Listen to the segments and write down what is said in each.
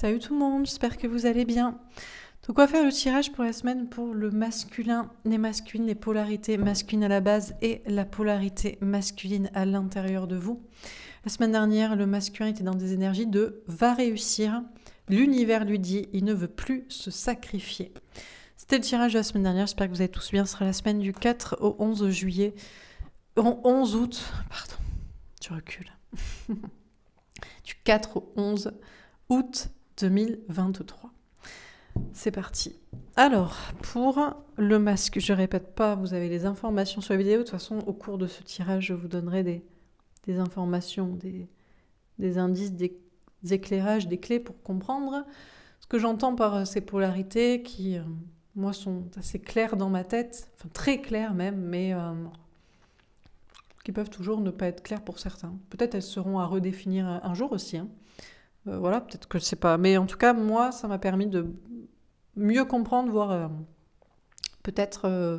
Salut tout le monde, j'espère que vous allez bien. Donc on va faire le tirage pour la semaine pour le masculin, les masculines, les polarités masculines à la base et la polarité masculine à l'intérieur de vous. La semaine dernière, le masculin était dans des énergies de va réussir. L'univers lui dit, il ne veut plus se sacrifier. C'était le tirage de la semaine dernière, j'espère que vous allez tous bien. Ce sera la semaine du 4 au 11 juillet. 11 euh, août, pardon, tu recules. du 4 au 11 août 2023. C'est parti. Alors, pour le masque, je répète pas, vous avez les informations sur la vidéo. De toute façon, au cours de ce tirage, je vous donnerai des, informations, des, indices, des, éclairages, des clés pour comprendre ce que j'entends par euh, ces polarités qui, euh, moi, sont assez claires dans ma tête, enfin très claires même, mais euh, qui peuvent toujours ne pas être claires pour certains. Peut-être elles seront à redéfinir un jour aussi. Hein. Euh, voilà, peut-être que je sais pas. Mais en tout cas, moi, ça m'a permis de mieux comprendre, voire euh, peut-être euh,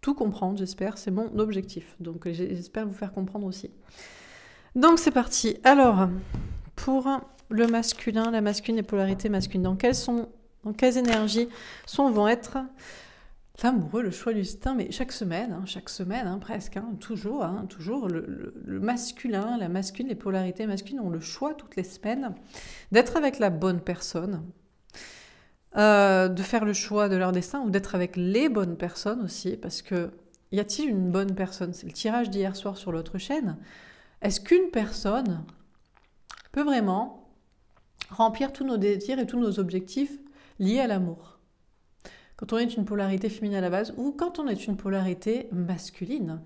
tout comprendre, j'espère. C'est mon objectif. Donc, j'espère vous faire comprendre aussi. Donc, c'est parti. Alors, pour le masculin, la masculine et polarité masculine, dans quelles, sont, dans quelles énergies sont, vont être L'amoureux, le choix du destin, mais chaque semaine, hein, chaque semaine hein, presque, hein, toujours, toujours le, masculin, la masculine, les polarités masculines ont le choix toutes les semaines d'être avec la bonne personne, euh, de faire le choix de leur destin ou d'être avec les bonnes personnes aussi, parce que y a-t-il une bonne personne C'est le tirage d'hier soir sur l'autre chaîne. Est-ce qu'une personne peut vraiment remplir tous nos désirs et tous nos objectifs liés à l'amour quand on est une polarité féminine à la base ou quand on est une polarité masculine.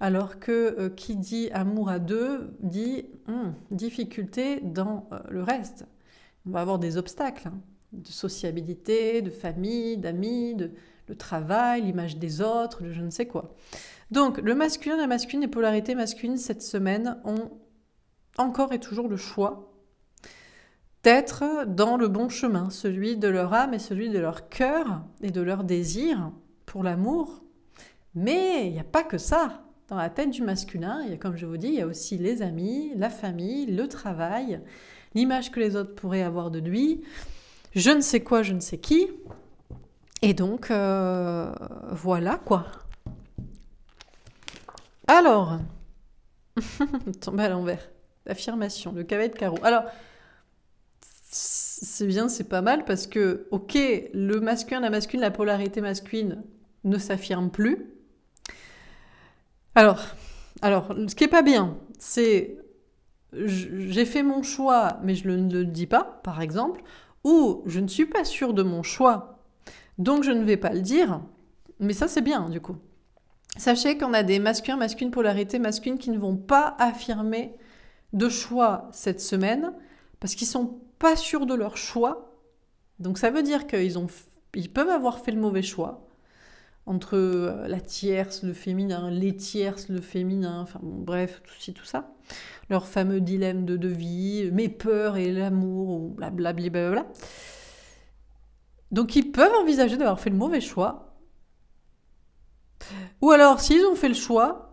Alors que euh, qui dit amour à deux dit hum, difficulté dans euh, le reste. On va avoir des obstacles hein, de sociabilité, de famille, d'amis, de le travail, l'image des autres, de je ne sais quoi. Donc le masculin, la masculine, les polarités masculines cette semaine ont encore et toujours le choix être dans le bon chemin, celui de leur âme et celui de leur cœur et de leur désir pour l'amour. Mais il n'y a pas que ça. Dans la tête du masculin, il y a, comme je vous dis, il y a aussi les amis, la famille, le travail, l'image que les autres pourraient avoir de lui, je ne sais quoi, je ne sais qui. Et donc, euh, voilà quoi. Alors, tomber à l'envers. Affirmation, le cavet de carreau. Alors, c'est bien, c'est pas mal parce que, ok, le masculin, la masculine, la polarité masculine ne s'affirme plus. Alors, alors, ce qui est pas bien, c'est j'ai fait mon choix, mais je ne le, dis pas, par exemple, ou je ne suis pas sûre de mon choix, donc je ne vais pas le dire. Mais ça, c'est bien, du coup. Sachez qu'on a des masculins, masculines, polarité masculines qui ne vont pas affirmer de choix cette semaine parce qu'ils sont sûr de leur choix. Donc ça veut dire qu'ils ont, ils peuvent avoir fait le mauvais choix entre euh, la tierce, le féminin, les tierces, le féminin, enfin bref, tout, tout ça. Leur fameux dilemme de, de vie, mes peurs et l'amour, ou blablabla. Donc ils peuvent envisager d'avoir fait le mauvais choix. Ou alors, s'ils ont fait le choix,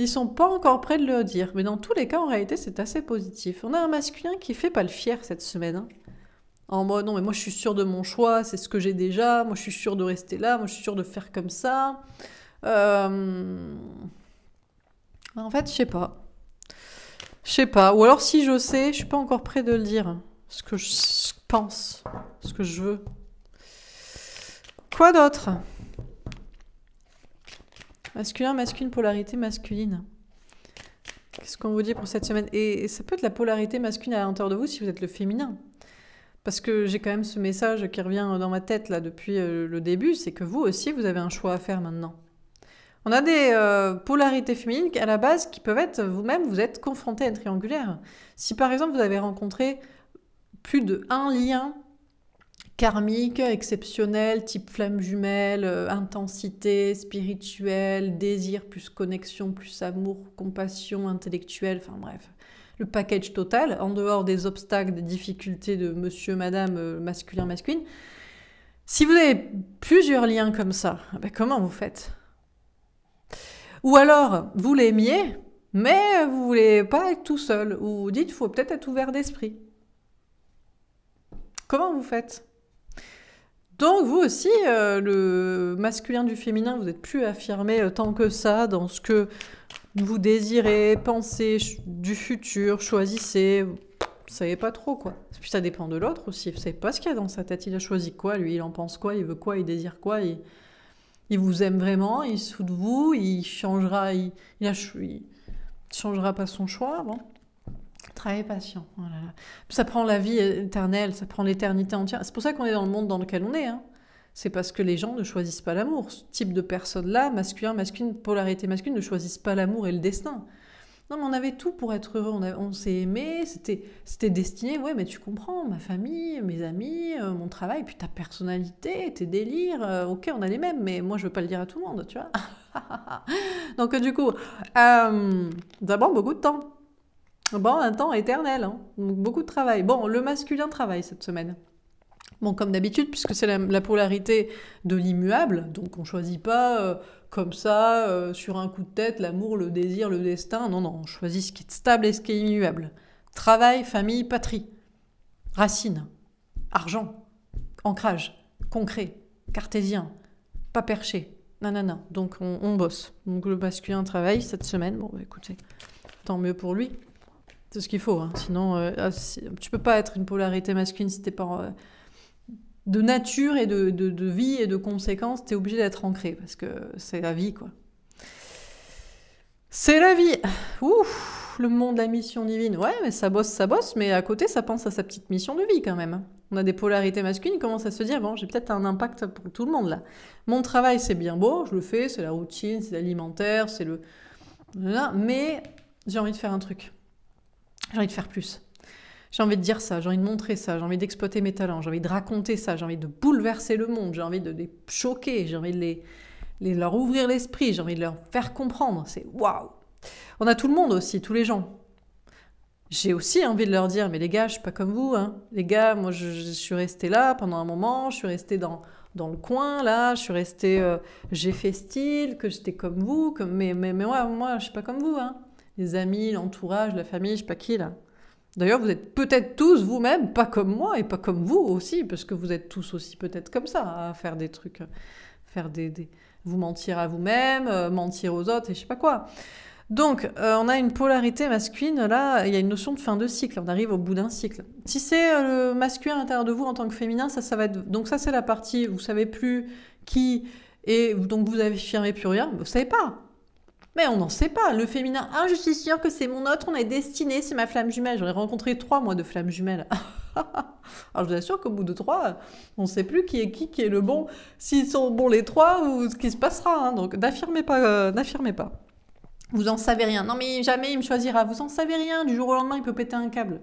ils sont pas encore prêts de le dire, mais dans tous les cas, en réalité, c'est assez positif. On a un masculin qui fait pas le fier cette semaine. Hein. En mode, non, mais moi, je suis sûr de mon choix, c'est ce que j'ai déjà, moi, je suis sûr de rester là, moi, je suis sûr de faire comme ça. Euh, en fait, je sais pas. Je sais pas. Ou alors, si je sais, je suis pas encore prêt de le dire. Ce que je pense, ce que je veux. Quoi d'autre Masculin, masculine, polarité masculine. Qu'est-ce qu'on vous dit pour cette semaine et, ça peut être la polarité masculine à l'intérieur de vous si vous êtes le féminin. Parce que j'ai quand même ce message qui revient dans ma tête là depuis euh, le début, c'est que vous aussi, vous avez un choix à faire maintenant. On a des euh, polarités féminines à la base qui peuvent être vous-même, vous êtes confronté à un triangulaire. Si par exemple vous avez rencontré plus de un lien karmique, exceptionnel, type flamme jumelle, euh, intensité spirituelle, désir plus connexion, plus amour, compassion intellectuelle, enfin bref, le package total, en dehors des obstacles, des difficultés de monsieur, madame, euh, masculin, masculine. Si vous avez plusieurs liens comme ça, eh ben, comment vous faites Ou alors, vous l'aimiez, mais vous voulez pas être tout seul, ou dites, faut peut-être être ouvert d'esprit. Comment vous faites donc vous aussi, euh, le masculin du féminin, vous êtes plus affirmé euh, tant que ça dans ce que vous désirez, pensez du futur, choisissez. Vous savez pas trop quoi. Puis ça dépend de l'autre aussi. Vous savez pas ce qu'il y a dans sa tête. Il a choisi quoi lui Il en pense quoi Il veut quoi Il désire quoi il... il, vous aime vraiment Il se fout de vous Il changera. Il, changera pas son choix. avant. Travail patient. Oh ça prend la vie éternelle, ça prend l'éternité entière. C'est pour ça qu'on est dans le monde dans lequel on est. Hein. C'est parce que les gens ne choisissent pas l'amour. Ce type de personnes-là, masculin, masculine, polarité masculine, ne choisissent pas l'amour et le destin. Non, mais on avait tout pour être heureux. On, s'est aimé, c'était destiné. Ouais, mais tu comprends, ma famille, mes amis, euh, mon travail, puis ta personnalité, tes délires. Euh, ok, on a les mêmes, mais moi, je veux pas le dire à tout le monde, tu vois. Donc, du coup, euh, d'abord, beaucoup de temps. Bon, un temps éternel, hein. donc beaucoup de travail. Bon, le masculin travaille cette semaine. Bon, comme d'habitude, puisque c'est la, polarité de l'immuable, donc on choisit pas euh, comme ça, euh, sur un coup de tête, l'amour, le désir, le destin. Non, non, on choisit ce qui est stable et ce qui est immuable. Travail, famille, patrie, racine, argent, ancrage, concret, cartésien, pas perché, nanana. Donc on, bosse. Donc le masculin travaille cette semaine. Bon, bah, écoutez, tant mieux pour lui. C'est ce qu'il faut. Hein. Sinon, tu euh, ah, tu peux pas être une polarité masculine si t'es pas. Euh, de nature et de, vie et de conséquences, es obligé d'être ancré parce que c'est la vie, quoi. C'est la vie Ouh Le monde la mission divine. Ouais, mais ça bosse, ça bosse, mais à côté, ça pense à sa petite mission de vie quand même. Hein. On a des polarités masculines, qui commencent à se dire, bon, j'ai peut-être un impact pour tout le monde là. Mon travail, c'est bien beau, je le fais, c'est la routine, c'est l'alimentaire, c'est le... Là, mais j'ai envie de faire un truc. J'ai envie de faire plus. J'ai envie de dire ça, j'ai envie de montrer ça, j'ai envie d'exploiter mes talents, j'ai envie de raconter ça, j'ai envie de bouleverser le monde, j'ai envie de les choquer, j'ai envie de les, leur ouvrir l'esprit, j'ai envie de leur faire comprendre. C'est waouh On a tout le monde aussi, tous les gens. J'ai aussi envie de leur dire, mais les gars, je suis pas comme vous. Hein. Les gars, moi, je, suis restée là pendant un moment, je suis restée dans, dans le coin, là, je suis restée... Euh, j'ai fait style, que j'étais comme vous, comme, mais, mais, mais moi, je suis pas comme vous. Hein les amis, l'entourage, la famille, je sais pas qui là. D'ailleurs, vous êtes peut-être tous vous-même, pas comme moi et pas comme vous aussi, parce que vous êtes tous aussi peut-être comme ça, à faire des trucs, faire des, vous mentir à vous-même, euh, mentir aux autres et je sais pas quoi. Donc, euh, on a une polarité masculine, là, il y a une notion de fin de cycle, on arrive au bout d'un cycle. Si c'est euh, le masculin à l'intérieur de vous en tant que féminin, ça, ça va être... Donc ça, c'est la partie, vous savez plus qui, et donc vous affirmez plus rien, vous savez pas, mais on n'en sait pas. Le féminin, ah, je suis sûre que c'est mon autre, on est destiné, c'est ma flamme jumelle. J'aurais rencontré trois, mois de flammes jumelles. Alors, je vous assure qu'au bout de trois, on ne sait plus qui est qui, qui est le bon, s'ils sont bons les trois ou ce qui se passera. Hein. Donc, n'affirmez pas, euh, n'affirmez pas. Vous en savez rien. Non, mais jamais il me choisira. Vous en savez rien. Du jour au lendemain, il peut péter un câble.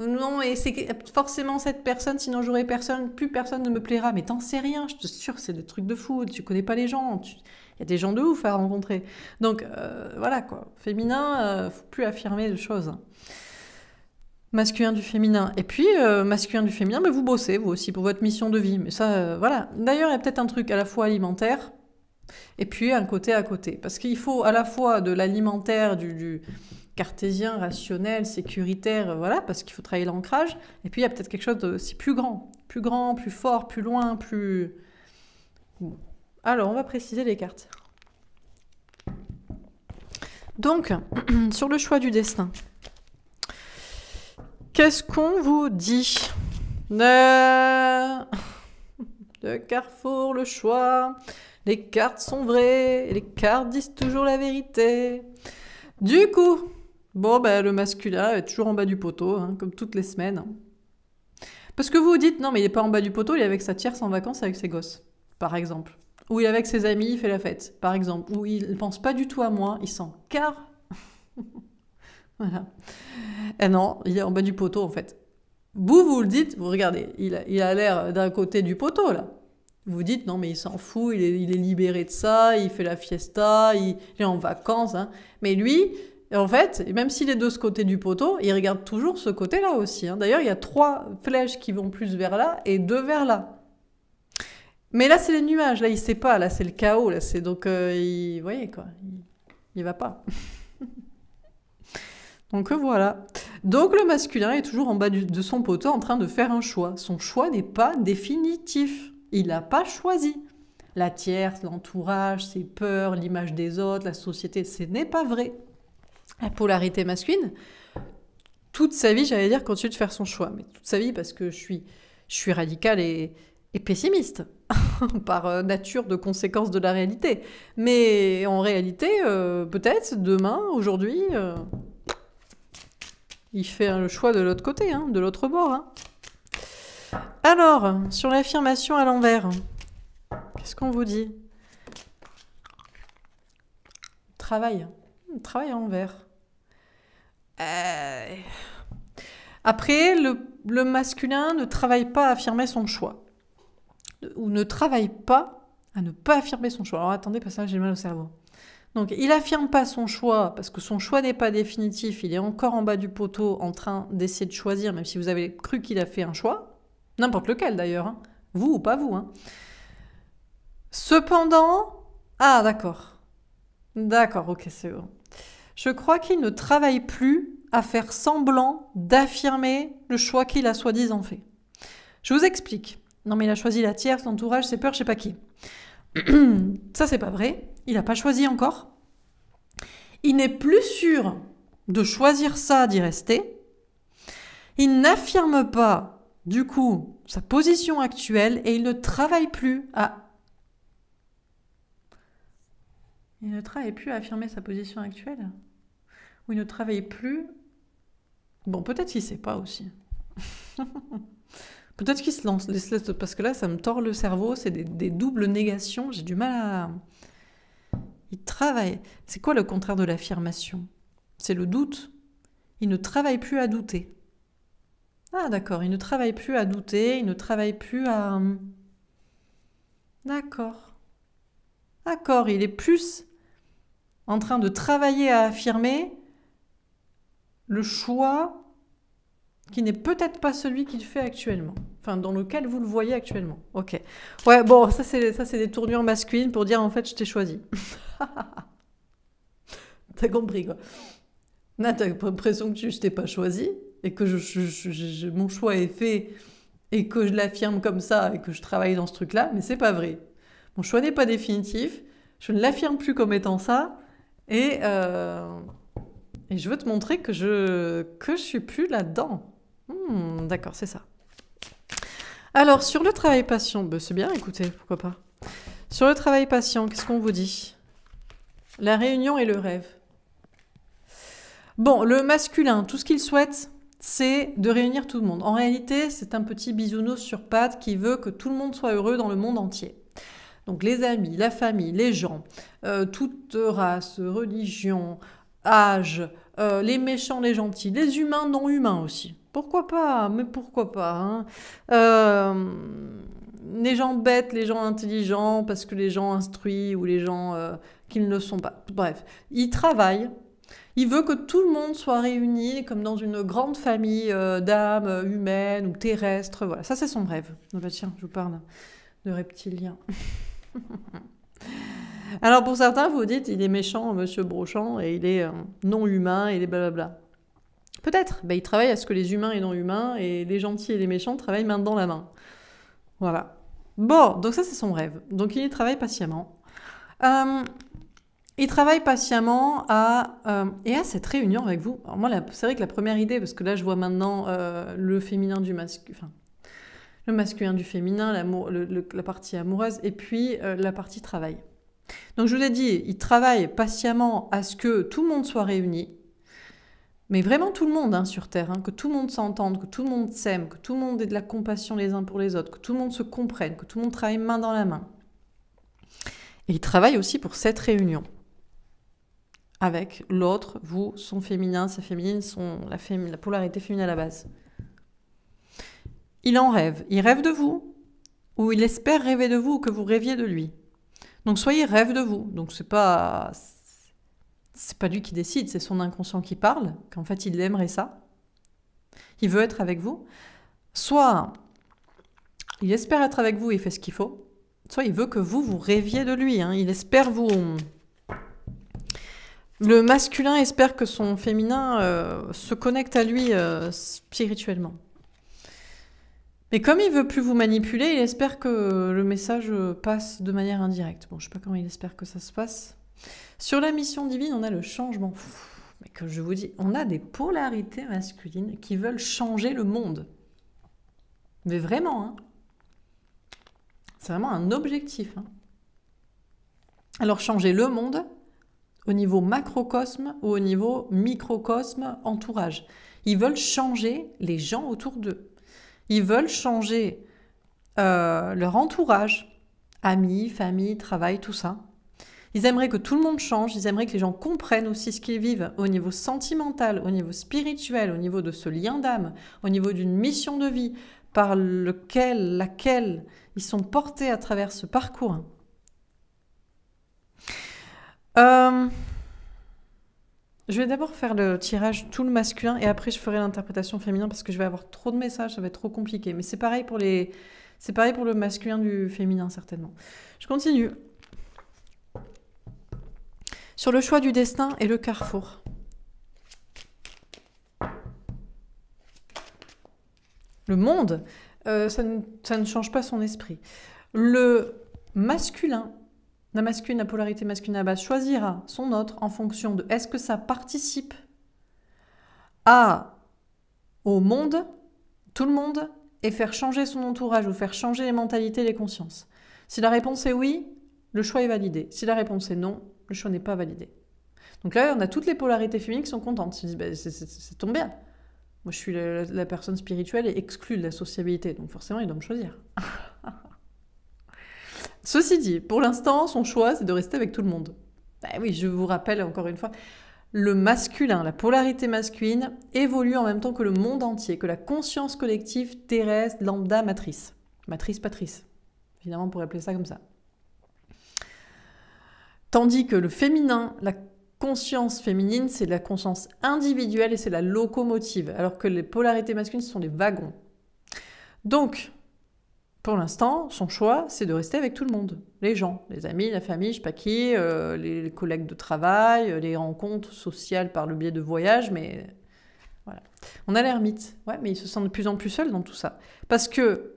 Non, et c'est forcément cette personne, sinon j'aurai personne, plus personne ne me plaira. Mais t'en sais rien, je te jure, c'est des trucs de fou. Tu connais pas les gens. Tu... Il y a des gens de ouf à rencontrer. Donc euh, voilà quoi, féminin, ne euh, faut plus affirmer de choses. Masculin du féminin. Et puis, euh, masculin du féminin, mais vous bossez, vous aussi, pour votre mission de vie. Mais ça, voilà. D'ailleurs, il y a peut-être un truc à la fois alimentaire, et puis un côté à côté. Parce qu'il faut à la fois de l'alimentaire, du, cartésien, rationnel, sécuritaire, voilà, parce qu'il faut travailler l'ancrage. Et puis il y a peut-être quelque chose de plus grand, plus grand, plus fort, plus loin, plus. Alors, on va préciser les cartes. Donc, sur le choix du destin, qu'est-ce qu'on vous dit Le carrefour, le choix. Les cartes sont vraies. Les cartes disent toujours la vérité. Du coup, bon, ben, le masculin est toujours en bas du poteau, hein, comme toutes les semaines. Parce que vous vous dites, non, mais il n'est pas en bas du poteau, il est avec sa tierce en vacances avec ses gosses, par exemple où il est avec ses amis, il fait la fête, par exemple, où il ne pense pas du tout à moi, il s'en carre. voilà. Et eh non, il est en bas du poteau en fait. Vous, vous le dites, vous regardez, il a l'air d'un côté du poteau là. Vous dites, non mais il s'en fout, il est, libéré de ça, il fait la fiesta, il, est en vacances. Hein. Mais lui, en fait, même s'il est de ce côté du poteau, il regarde toujours ce côté-là aussi. Hein. D'ailleurs, il y a trois flèches qui vont plus vers là et deux vers là. Mais là, c'est les nuages. Là, il sait pas. Là, c'est le chaos. Là, c'est donc, euh, il... vous voyez quoi, il, va pas. donc euh, voilà. Donc le masculin est toujours en bas de son poteau en train de faire un choix. Son choix n'est pas définitif. Il n'a pas choisi. La tierce, l'entourage, ses peurs, l'image des autres, la société, ce n'est pas vrai. La polarité masculine, toute sa vie, j'allais dire, continue de faire son choix. Mais toute sa vie, parce que je suis, je suis radicale et, et pessimiste, par euh, nature de conséquence de la réalité. Mais en réalité, euh, peut-être demain, aujourd'hui, euh, il fait le choix de l'autre côté, hein, de l'autre bord. Hein. Alors, sur l'affirmation à l'envers, qu'est-ce qu'on vous dit Travail. Travail à l'envers. Après, le masculin ne travaille pas à affirmer son choix ou ne travaille pas à ne pas affirmer son choix. Alors attendez, parce que j'ai mal au cerveau. Donc il affirme pas son choix parce que son choix n'est pas définitif, il est encore en bas du poteau en train d'essayer de choisir, même si vous avez cru qu'il a fait un choix, n'importe lequel d'ailleurs, hein. vous ou pas vous. Hein. Cependant, ah d'accord, d'accord, ok c'est bon. Je crois qu'il ne travaille plus à faire semblant d'affirmer le choix qu'il a soi-disant fait. Je vous explique. Non, mais il a choisi la tierce, entourage, ses peurs, je sais pas qui. Ça, c'est pas vrai. Il n'a pas choisi encore. Il n'est plus sûr de choisir ça, d'y rester. Il n'affirme pas, du coup, sa position actuelle et il ne travaille plus à. Il ne travaille plus à affirmer sa position actuelle Ou il ne travaille plus. Bon, peut-être qu'il ne sait pas aussi. Peut-être qu'il se lance, parce que là, ça me tord le cerveau, c'est des, doubles négations, j'ai du mal à... Il travaille. C'est quoi le contraire de l'affirmation C'est le doute. Il ne travaille plus à douter. Ah d'accord, il ne travaille plus à douter, il ne travaille plus à... D'accord. D'accord, il est plus en train de travailler à affirmer le choix qui n'est peut-être pas celui qu'il fait actuellement, enfin dans lequel vous le voyez actuellement. Ok. Ouais, bon, ça c'est ça c'est des tournures masculines pour dire en fait je t'ai choisi. t'as compris quoi Là, t'as l'impression que je t'ai pas choisi et que je, mon choix est fait et que je l'affirme comme ça et que je travaille dans ce truc-là, mais c'est pas vrai. Mon choix n'est pas définitif. Je ne l'affirme plus comme étant ça et euh, et je veux te montrer que je que je suis plus là-dedans. Hmm, d'accord, c'est ça. Alors, sur le travail patient, bah, c'est bien, écoutez, pourquoi pas. Sur le travail patient, qu'est-ce qu'on vous dit La réunion et le rêve. Bon, le masculin, tout ce qu'il souhaite, c'est de réunir tout le monde. En réalité, c'est un petit bisounours sur pattes qui veut que tout le monde soit heureux dans le monde entier. Donc les amis, la famille, les gens, euh, toute race, religion, âge, euh, les méchants, les gentils, les humains, non humains aussi. Pourquoi pas Mais pourquoi pas hein. euh, Les gens bêtes, les gens intelligents, parce que les gens instruits ou les gens euh, qu'ils ne sont pas. Bref, il travaille. Il veut que tout le monde soit réuni comme dans une grande famille d'âmes humaines ou terrestres. Voilà, ça c'est son rêve. Bah, tiens, je vous parle de reptiliens Alors pour certains, vous dites, il est méchant, monsieur Brochant, et il est euh, non humain, et il est blablabla. Peut-être, ben, il travaille à ce que les humains et non humains, et les gentils et les méchants travaillent main dans la main. Voilà. Bon, donc ça c'est son rêve. Donc il travaille patiemment. Euh, il travaille patiemment à, euh, et à cette réunion avec vous. moi, c'est vrai que la première idée, parce que là je vois maintenant le féminin du masculin, le masculin du féminin, la partie amoureuse, et puis la partie travail. Donc je vous ai dit, il travaille patiemment à ce que tout le monde soit réuni, mais vraiment tout le monde hein, sur Terre, hein, que tout le monde s'entende, que tout le monde s'aime, que tout le monde ait de la compassion les uns pour les autres, que tout le monde se comprenne, que tout le monde travaille main dans la main. Et il travaille aussi pour cette réunion. Avec l'autre, vous, son féminin, sa féminine, la, la polarité féminine à la base. Il en rêve. Il rêve de vous, ou il espère rêver de vous, ou que vous rêviez de lui. Donc soyez rêve de vous. Donc c'est pas c'est pas lui qui décide, c'est son inconscient qui parle, qu'en fait il aimerait ça. Il veut être avec vous. Soit il espère être avec vous et fait ce qu'il faut, soit il veut que vous vous rêviez de lui. Hein. Il espère vous. Le masculin espère que son féminin euh, se connecte à lui euh, spirituellement. Et comme il veut plus vous manipuler, il espère que le message passe de manière indirecte. Bon, je sais pas comment il espère que ça se passe. Sur la mission divine, on a le changement. Mais que je vous dis, on a des polarités masculines qui veulent changer le monde. Mais vraiment, hein. C'est vraiment un objectif. Hein. Alors changer le monde au niveau macrocosme ou au niveau microcosme entourage. Ils veulent changer les gens autour d'eux. Ils veulent changer euh, leur entourage, amis, famille, travail, tout ça. Ils aimeraient que tout le monde change, ils aimeraient que les gens comprennent aussi ce qu'ils vivent au niveau sentimental, au niveau spirituel, au niveau de ce lien d'âme, au niveau d'une mission de vie par lequel, laquelle ils sont portés à travers ce parcours. Euh... Je vais d'abord faire le tirage tout le masculin et après je ferai l'interprétation féminin parce que je vais avoir trop de messages, ça va être trop compliqué. Mais c'est pareil pour les, c'est pareil pour le masculin du féminin certainement. Je continue. Sur le choix du destin et le carrefour. Le monde, euh, ça ne change pas son esprit. Le masculin la masculine, la polarité masculine à base choisira son autre en fonction de est-ce que ça participe à au monde, tout le monde, et faire changer son entourage ou faire changer les mentalités, les consciences. Si la réponse est oui, le choix est validé. Si la réponse est non, le choix n'est pas validé. Donc là, on a toutes les polarités féminines qui sont contentes. Ils disent, bah, c'est tombé bien. Moi, je suis la, personne spirituelle et exclue de la sociabilité. Donc forcément, il doivent me choisir. Ceci dit, pour l'instant, son choix, c'est de rester avec tout le monde. Bah oui, je vous rappelle encore une fois, le masculin, la polarité masculine, évolue en même temps que le monde entier, que la conscience collective terrestre, lambda, matrice. Matrice, patrice. Finalement, on pourrait appeler ça comme ça. Tandis que le féminin, la conscience féminine, c'est la conscience individuelle et c'est la locomotive, alors que les polarités masculines, ce sont des wagons. Donc, pour l'instant, son choix, c'est de rester avec tout le monde. Les gens, les amis, la famille, je sais pas qui, euh, les, collègues de travail, euh, les rencontres sociales par le biais de voyages, mais voilà. On a l'ermite, ouais, mais il se sent de plus en plus seul dans tout ça. Parce que,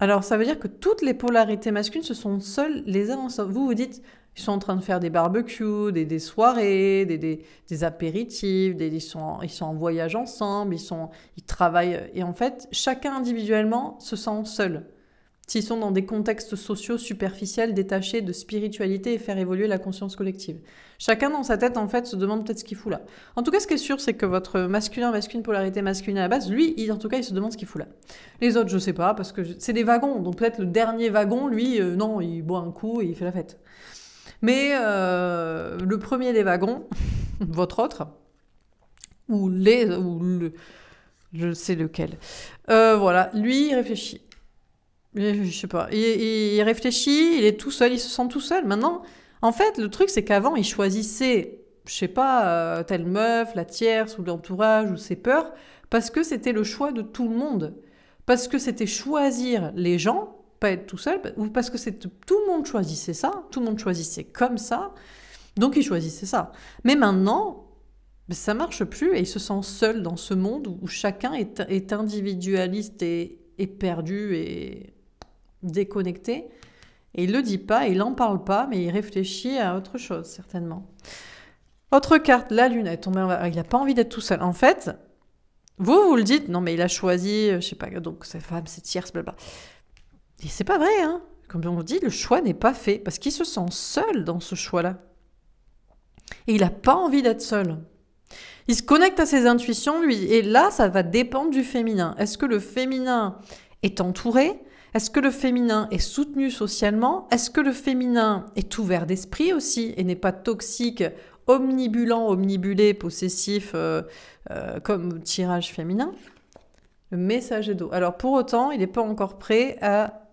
alors ça veut dire que toutes les polarités masculines se sont seules les uns Vous vous dites, ils sont en train de faire des barbecues, des, soirées, des, apéritifs, ils, sont, en voyage ensemble, ils, sont, ils travaillent. Et en fait, chacun individuellement se sent seul. S'ils sont dans des contextes sociaux superficiels, détachés de spiritualité et faire évoluer la conscience collective. Chacun dans sa tête, en fait, se demande peut-être ce qu'il fout là. En tout cas, ce qui est sûr, c'est que votre masculin, masculine, polarité masculine à la base, lui, il, en tout cas, il se demande ce qu'il fout là. Les autres, je sais pas, parce que c'est des wagons. Donc peut-être le dernier wagon, lui, euh, non, il boit un coup et il fait la fête. Mais euh, le premier des wagons, votre autre, ou les, ou le, je sais lequel. Euh, voilà, lui, il réfléchit. Je je sais pas. Il, réfléchit, il est tout seul, il se sent tout seul. Maintenant, en fait, le truc, c'est qu'avant, il choisissait, je sais pas, euh, telle meuf, la tierce, ou l'entourage, ou ses peurs, parce que c'était le choix de tout le monde. Parce que c'était choisir les gens être tout seul, parce que c'est tout le monde choisissait ça, tout le monde choisissait comme ça, donc il choisissait ça. Mais maintenant, ça marche plus et il se sent seul dans ce monde où chacun est, individualiste et, perdu et déconnecté. Et il le dit pas, il n'en parle pas, mais il réfléchit à autre chose certainement. Autre carte, la lunette. Ah, il n'a pas envie d'être tout seul. En fait, vous, vous le dites, non mais il a choisi, euh, je sais pas, donc sa femme, c'est tierce, blablabla. Et c'est pas vrai, hein Comme on dit, le choix n'est pas fait, parce qu'il se sent seul dans ce choix-là. Et il n'a pas envie d'être seul. Il se connecte à ses intuitions, lui, et là, ça va dépendre du féminin. Est-ce que le féminin est entouré Est-ce que le féminin est soutenu socialement Est-ce que le féminin est ouvert d'esprit aussi et n'est pas toxique, omnibulant, omnibulé, possessif euh, euh, comme tirage féminin Le message est d'eau. Alors pour autant, il n'est pas encore prêt à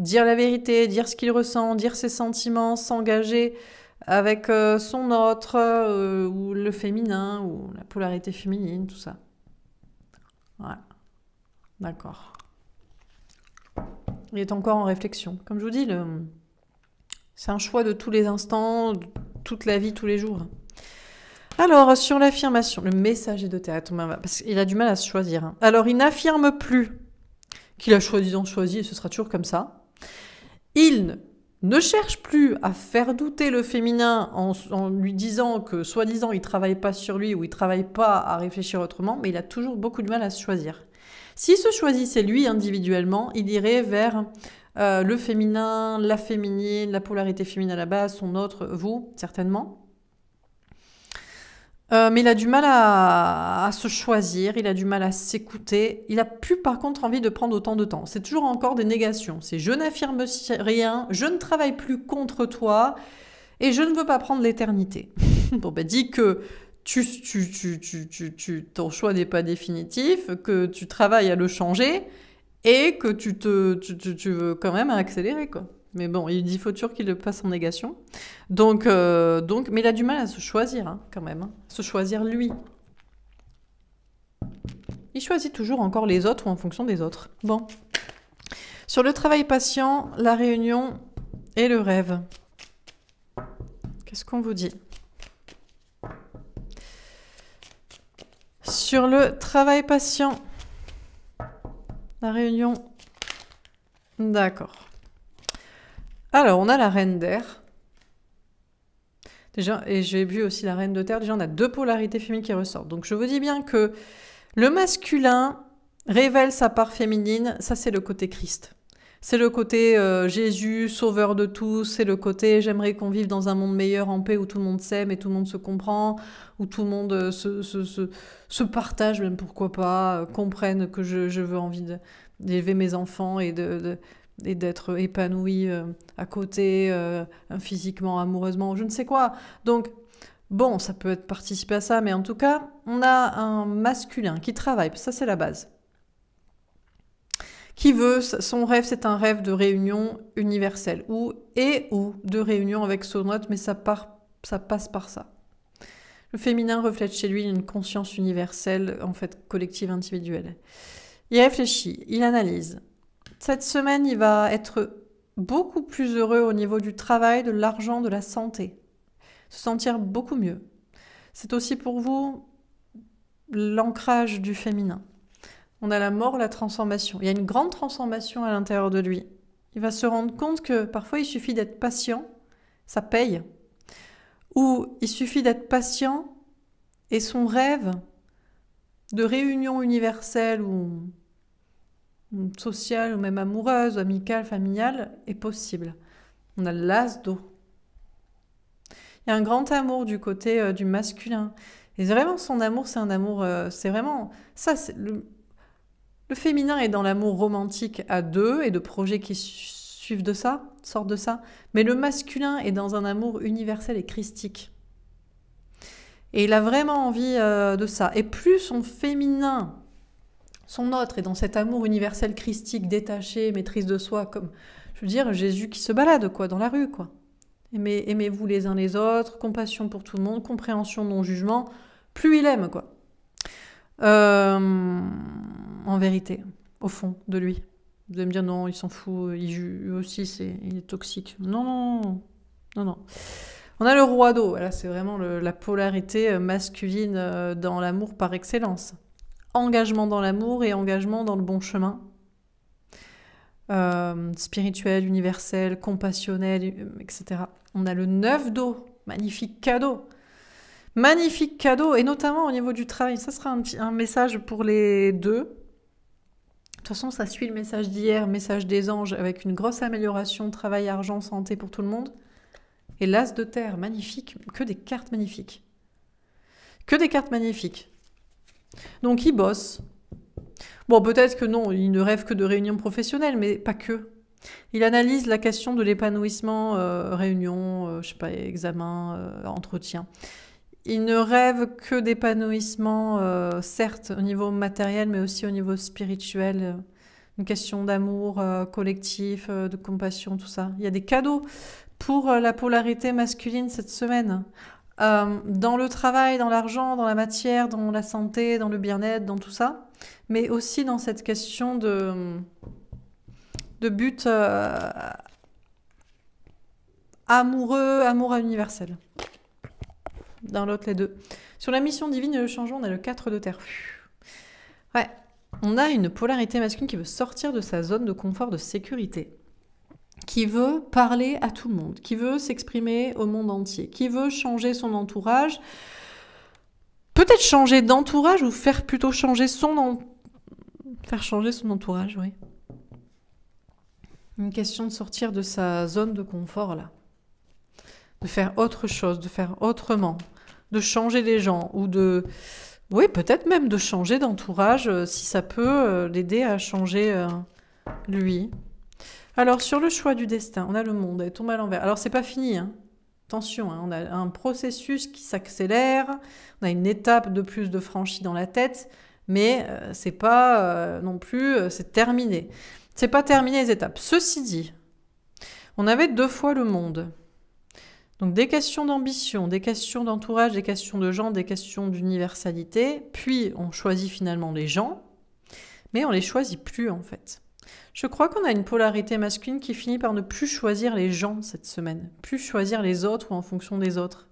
dire la vérité, dire ce qu'il ressent, dire ses sentiments, s'engager avec euh, son autre, euh, ou le féminin, ou la polarité féminine, tout ça. Voilà. D'accord. Il est encore en réflexion. Comme je vous dis, c'est un choix de tous les instants, toute la vie, tous les jours. Alors, sur l'affirmation, le message est de théâtre, ben, parce qu'il a du mal à se choisir. Hein. Alors, il n'affirme plus qu'il a choisi donc choisi et ce sera toujours comme ça. Il ne cherche plus à faire douter le féminin en, lui disant que soi-disant il travaille pas sur lui ou il travaille pas à réfléchir autrement, mais il a toujours beaucoup de mal à se choisir. S'il se choisissait lui individuellement, il irait vers euh, le féminin, la féminine, la polarité féminine à la base, son autre, vous, certainement. Euh, mais il a du mal à, se choisir, il a du mal à s'écouter. Il a plus par contre envie de prendre autant de temps. C'est toujours encore des négations. C'est je n'affirme rien, je ne travaille plus contre toi et je ne veux pas prendre l'éternité. bon, ben dis que tu, tu, tu, tu ton choix n'est pas définitif, que tu travailles à le changer et que tu, te, tu, veux quand même accélérer quoi. Mais bon, il dit faut toujours qu'il le passe en négation. Donc, euh, donc, mais il a du mal à se choisir, hein, quand même. Hein. se choisir lui. Il choisit toujours encore les autres ou en fonction des autres. Bon. Sur le travail patient, la réunion et le rêve. Qu'est-ce qu'on vous dit Sur le travail patient, la réunion. D'accord. Alors, on a la reine d'air. Déjà, et j'ai vu aussi la reine de terre. Déjà, on a deux polarités féminines qui ressortent. Donc, je vous dis bien que le masculin révèle sa part féminine. Ça, c'est le côté Christ. C'est le côté euh, Jésus, sauveur de tous, c'est le côté j'aimerais qu'on vive dans un monde meilleur en paix où tout le monde s'aime et tout le monde se comprend, où tout le monde euh, se, partage, même pourquoi pas, euh, comprenne que je, veux envie d'élever mes enfants et de, et d'être épanoui euh, à côté, euh, hein, physiquement, amoureusement, je ne sais quoi. Donc, bon, ça peut être participer à ça, mais en tout cas, on a un masculin qui travaille, ça c'est la base. Qui veut, son rêve, c'est un rêve de réunion universelle, ou et ou de réunion avec son autre, mais ça, part, ça passe par ça. Le féminin reflète chez lui une conscience universelle, en fait collective, individuelle. Il réfléchit, il analyse, cette semaine, il va être beaucoup plus heureux au niveau du travail, de l'argent, de la santé. Se sentir beaucoup mieux. C'est aussi pour vous l'ancrage du féminin. On a la mort, la transformation. Il y a une grande transformation à l'intérieur de lui. Il va se rendre compte que parfois il suffit d'être patient, ça paye. Ou il suffit d'être patient et son rêve de réunion universelle ou sociale ou même amoureuse, amicale, familiale, est possible. On a l'as d'eau. Il y a un grand amour du côté euh, du masculin. Et vraiment, son amour, c'est un amour. Euh, c'est vraiment. Ça, c'est le, féminin est dans l'amour romantique à deux et de projets qui suivent de ça, sortent de ça. Mais le masculin est dans un amour universel et christique. Et il a vraiment envie euh, de ça. Et plus son féminin son autre est dans cet amour universel christique, détaché, maîtrise de soi, comme, je veux dire, Jésus qui se balade, quoi, dans la rue, quoi. Aimez, aimez-vous les uns les autres, compassion pour tout le monde, compréhension, non-jugement, plus il aime, quoi. Euh, en vérité, au fond de lui. Vous allez me dire, non, il s'en fout, il aussi, c'est, il est toxique. Non, non, non, On a le roi d'eau, voilà, c'est vraiment la polarité euh, masculine euh, dans l'amour par excellence engagement dans l'amour et engagement dans le bon chemin. Euh, spirituel, universel, compassionnel, euh, etc. On a le 9 d'eau, magnifique cadeau. Magnifique cadeau, et notamment au niveau du travail. Ça sera un, un message pour les deux. De toute façon, ça suit le message d'hier, message des anges, avec une grosse amélioration, travail, argent, santé pour tout le monde. Et l'as de terre, magnifique, que des cartes magnifiques. Que des cartes magnifiques. Donc il bosse. Bon, peut-être que non, il ne rêve que de réunions professionnelles, mais pas que. Il analyse la question de l'épanouissement, euh, réunion, euh, je sais pas, examen, euh, entretien. Il ne rêve que d'épanouissement, certes au niveau matériel, mais aussi au niveau spirituel. Une question d'amour collectif, de compassion, tout ça. Il y a des cadeaux pour la polarité masculine cette semaine. Euh, dans le travail, dans l'argent, dans la matière, dans la santé, dans le bien-être, dans tout ça, mais aussi dans cette question de, de but euh, amoureux, amour universel. Dans l'autre, les deux. Sur la mission divine et le changement, on a le 4 de terre. Ouais, on a une polarité masculine qui veut sortir de sa zone de confort, de sécurité qui veut parler à tout le monde, qui veut s'exprimer au monde entier, qui veut changer son entourage, peut-être changer d'entourage ou faire plutôt changer son faire changer son entourage, oui. Une question de sortir de sa zone de confort là, de faire autre chose, de faire autrement, de changer les gens ou de oui, peut-être même de changer d'entourage euh, si ça peut euh, l'aider à changer euh, lui. Alors, sur le choix du destin, on a le monde, elle tombe à l'envers. Alors, c'est pas fini, hein. Attention, hein, on a un processus qui s'accélère, on a une étape de plus de franchie dans la tête, mais euh, c'est pas euh, non plus, euh, c'est terminé. C'est pas terminé les étapes. Ceci dit, on avait deux fois le monde. Donc des questions d'ambition, des questions d'entourage, des questions de gens, des questions d'universalité, puis on choisit finalement les gens, mais on les choisit plus en fait. Je crois qu'on a une polarité masculine qui finit par ne plus choisir les gens cette semaine, plus choisir les autres ou en fonction des autres.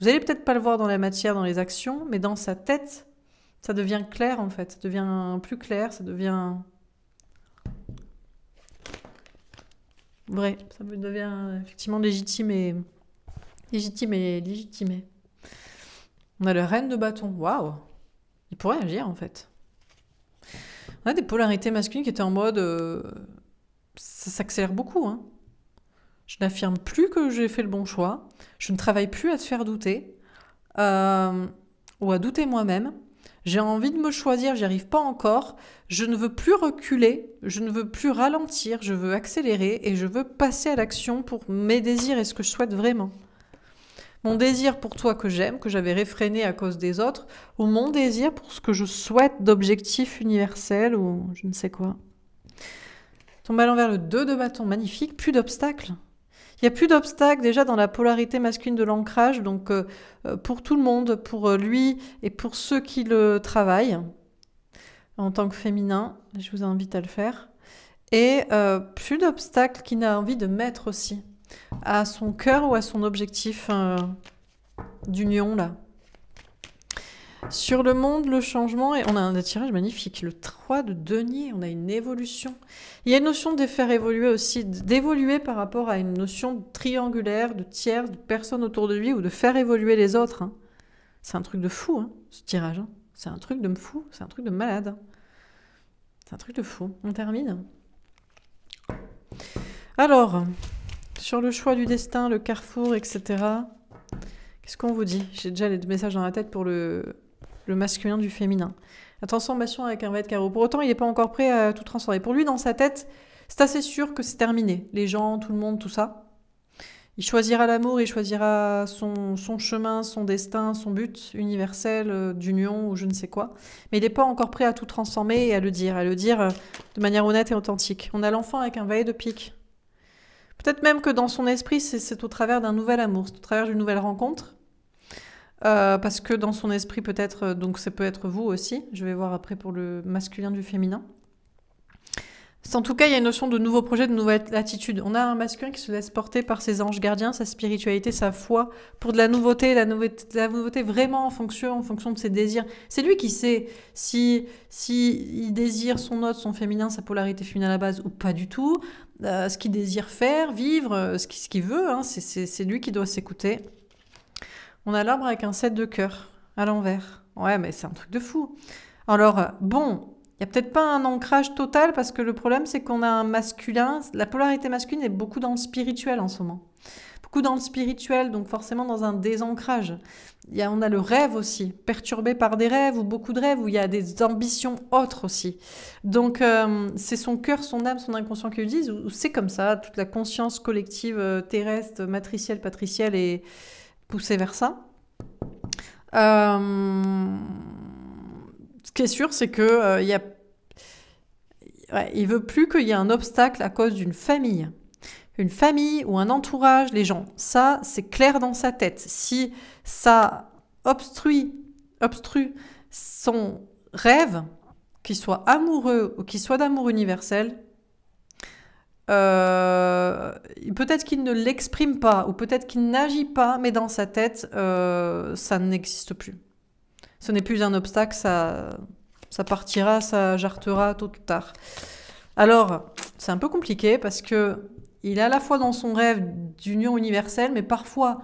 Vous allez peut-être pas le voir dans la matière, dans les actions, mais dans sa tête, ça devient clair en fait, ça devient plus clair, ça devient vrai, ça devient effectivement légitime et légitime et légitimé. On a le reine de bâton, waouh, il pourrait agir en fait a des polarités masculines qui étaient en mode. Euh, ça s'accélère beaucoup. Hein. Je n'affirme plus que j'ai fait le bon choix. Je ne travaille plus à se faire douter. Euh, ou à douter moi-même. J'ai envie de me choisir, j'y arrive pas encore. Je ne veux plus reculer, je ne veux plus ralentir, je veux accélérer et je veux passer à l'action pour mes désirs et ce que je souhaite vraiment. Mon désir pour toi que j'aime, que j'avais réfréné à cause des autres, ou mon désir pour ce que je souhaite d'objectif universel ou je ne sais quoi. Ton à l'envers le 2 de bâton, magnifique, plus d'obstacles. Il n'y a plus d'obstacles déjà dans la polarité masculine de l'ancrage, donc euh, euh, pour tout le monde, pour euh, lui et pour ceux qui le travaillent en tant que féminin, je vous invite à le faire. Et plus d'obstacles qu'il n'a envie de mettre aussi à son cœur ou à son objectif euh, d'union là. Sur le monde, le changement, et on a un tirage magnifique, le 3 de denier, on a une évolution. Il y a une notion de faire évoluer aussi, d'évoluer par rapport à une notion triangulaire, de tiers, de personnes autour de lui, ou de faire évoluer les autres. Hein. C'est un truc de fou, hein, ce tirage. Hein. C'est un truc de fou, c'est un truc de malade. C'est un truc de fou. On termine. Alors, sur le choix du destin, le carrefour, etc. Qu'est-ce qu'on vous dit J'ai déjà les deux messages dans la tête pour le, masculin du féminin. La transformation avec un valet de carreau. Pour autant, il n'est pas encore prêt à tout transformer. Pour lui, dans sa tête, c'est assez sûr que c'est terminé. Les gens, tout le monde, tout ça. Il choisira l'amour, il choisira son, son, chemin, son destin, son but universel euh, d'union ou je ne sais quoi. Mais il n'est pas encore prêt à tout transformer et à le dire, à le dire euh, de manière honnête et authentique. On a l'enfant avec un valet de pique. Peut-être même que dans son esprit, c'est au travers d'un nouvel amour, c'est au travers d'une nouvelle rencontre. Euh, parce que dans son esprit, peut-être, euh, donc ça peut être vous aussi, je vais voir après pour le masculin du féminin. En tout cas, il y a une notion de nouveau projet, de nouvelle attitude. On a un masculin qui se laisse porter par ses anges gardiens, sa spiritualité, sa foi, pour de la nouveauté, la nouveauté, la nouveauté vraiment en fonction, en fonction de ses désirs. C'est lui qui sait si, si il désire son autre, son féminin, sa polarité féminine à la base ou pas du tout, euh, ce qu'il désire faire, vivre, euh, ce qu'il veut. Hein. c'est lui qui doit s'écouter. On a l'arbre avec un set de cœur à l'envers. Ouais, mais c'est un truc de fou. Alors, euh, bon, il n'y a peut-être pas un ancrage total parce que le problème, c'est qu'on a un masculin. La polarité masculine est beaucoup dans le spirituel en ce moment. Beaucoup dans le spirituel, donc forcément dans un désancrage. Il y a, on a le rêve aussi, perturbé par des rêves ou beaucoup de rêves, où il y a des ambitions autres aussi. Donc euh, c'est son cœur, son âme, son inconscient qui le disent, ou c'est comme ça, toute la conscience collective euh, terrestre, matricielle, patricielle est poussée vers ça. Euh ce qui est sûr, c'est que euh, il, veut plus qu'il y ait un obstacle à cause d'une famille. Une famille ou un entourage, les gens. Ça, c'est clair dans sa tête. Si ça obstrue, obstrue son rêve, qu'il soit amoureux ou qu'il soit d'amour universel, euh, peut-être qu'il ne l'exprime pas ou peut-être qu'il n'agit pas, mais dans sa tête, euh, ça n'existe plus. Ce n'est plus un obstacle, ça, ça partira, ça jartera tôt ou tard. Alors, c'est un peu compliqué parce que il est à la fois dans son rêve d'union universelle, mais parfois,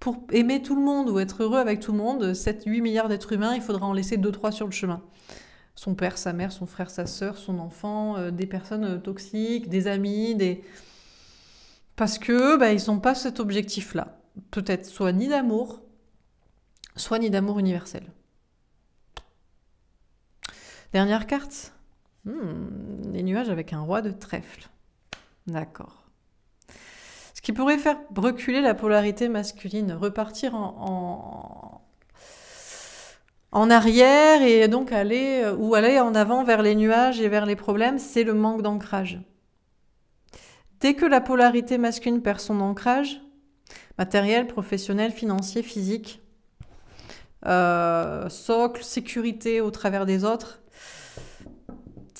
pour aimer tout le monde ou être heureux avec tout le monde, 7-8 milliards d'êtres humains, il faudra en laisser 2-3 sur le chemin. Son père, sa mère, son frère, sa sœur, son enfant, euh, des personnes euh, toxiques, des amis, des... Parce que bah, ils n'ont pas cet objectif-là. Peut-être soit ni d'amour, soit ni d'amour universel. Dernière carte. les hmm, nuages avec un roi de trèfle. D'accord. Ce qui pourrait faire reculer la polarité masculine, repartir en, en, arrière et donc aller euh, ou aller en avant vers les nuages et vers les problèmes, c'est le manque d'ancrage. Dès que la polarité masculine perd son ancrage, matériel, professionnel, financier, physique, euh, socle, sécurité au travers des autres,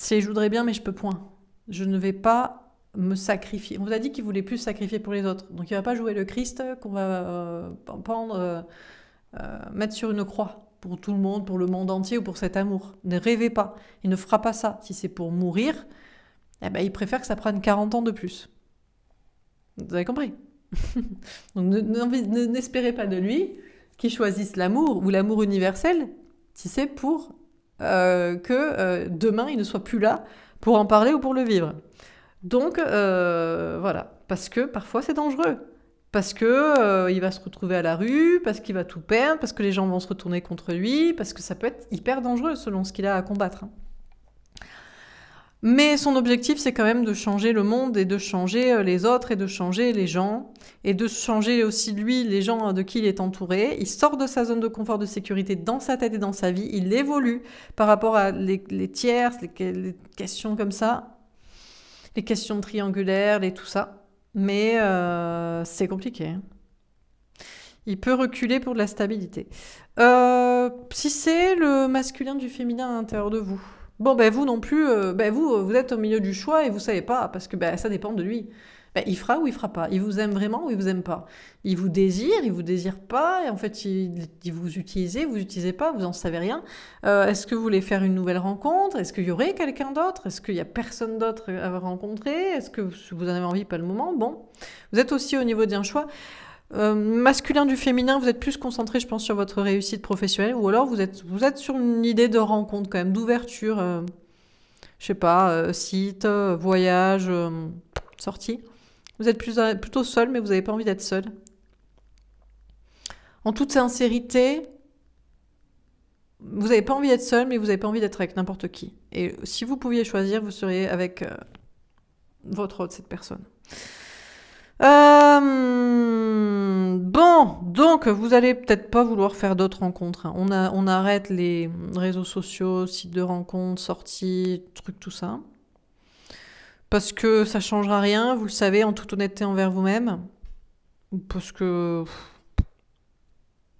c'est je voudrais bien, mais je peux point. Je ne vais pas me sacrifier. On vous a dit qu'il voulait plus sacrifier pour les autres. Donc il ne va pas jouer le Christ qu'on va euh, euh, euh, mettre sur une croix pour tout le monde, pour le monde entier ou pour cet amour. Ne rêvez pas. Il ne fera pas ça. Si c'est pour mourir, eh ben, il préfère que ça prenne 40 ans de plus. Vous avez compris Donc n'espérez pas de lui qu'il choisisse l'amour ou l'amour universel si c'est pour euh, que euh, demain il ne soit plus là pour en parler ou pour le vivre. Donc euh, voilà, parce que parfois c'est dangereux parce que il va se retrouver à la rue, parce qu'il va tout perdre, parce que les gens vont se retourner contre lui, parce que ça peut être hyper dangereux selon ce qu'il a à combattre. Hein. Mais son objectif, c'est quand même de changer le monde et de changer euh, les autres et de changer les gens et de changer aussi lui, les gens euh, de qui il est entouré. Il sort de sa zone de confort, de sécurité dans sa tête et dans sa vie. Il évolue par rapport à les, les tierces, les, questions comme ça, les questions triangulaires les tout ça. Mais euh, c'est compliqué. Hein. Il peut reculer pour de la stabilité. si c'est le masculin du féminin à l'intérieur de vous. Bon, ben vous non plus, euh, ben vous, euh, vous êtes au milieu du choix et vous savez pas, parce que ben, ça dépend de lui. Ben, il fera ou il fera pas. Il vous aime vraiment ou il vous aime pas. Il vous désire, il vous désire pas. Et en fait, il, vous utilisez, vous utilisez pas, vous en savez rien. Euh, est-ce que vous voulez faire une nouvelle rencontre Est-ce qu'il y aurait quelqu'un d'autre Est-ce qu'il y a personne d'autre à rencontrer Est-ce que vous en avez envie Pas le moment. Bon, vous êtes aussi au niveau d'un choix. Euh, masculin du féminin, vous êtes plus concentré, je pense, sur votre réussite professionnelle, ou alors vous êtes, vous êtes sur une idée de rencontre quand même, d'ouverture, euh, je sais pas, euh, site, voyage, sortie. Vous êtes plus, plutôt seul, mais vous n'avez pas envie d'être seul. En toute sincérité, vous n'avez pas envie d'être seul, mais vous n'avez pas envie d'être avec n'importe qui. Et si vous pouviez choisir, vous seriez avec votre autre, cette personne. Euh, bon, donc vous allez peut-être pas vouloir faire d'autres rencontres. Hein. On, a, arrête les réseaux sociaux, sites de rencontres, sorties, trucs, tout ça. Parce que ça changera rien, vous le savez, en toute honnêteté envers vous-même. Parce que.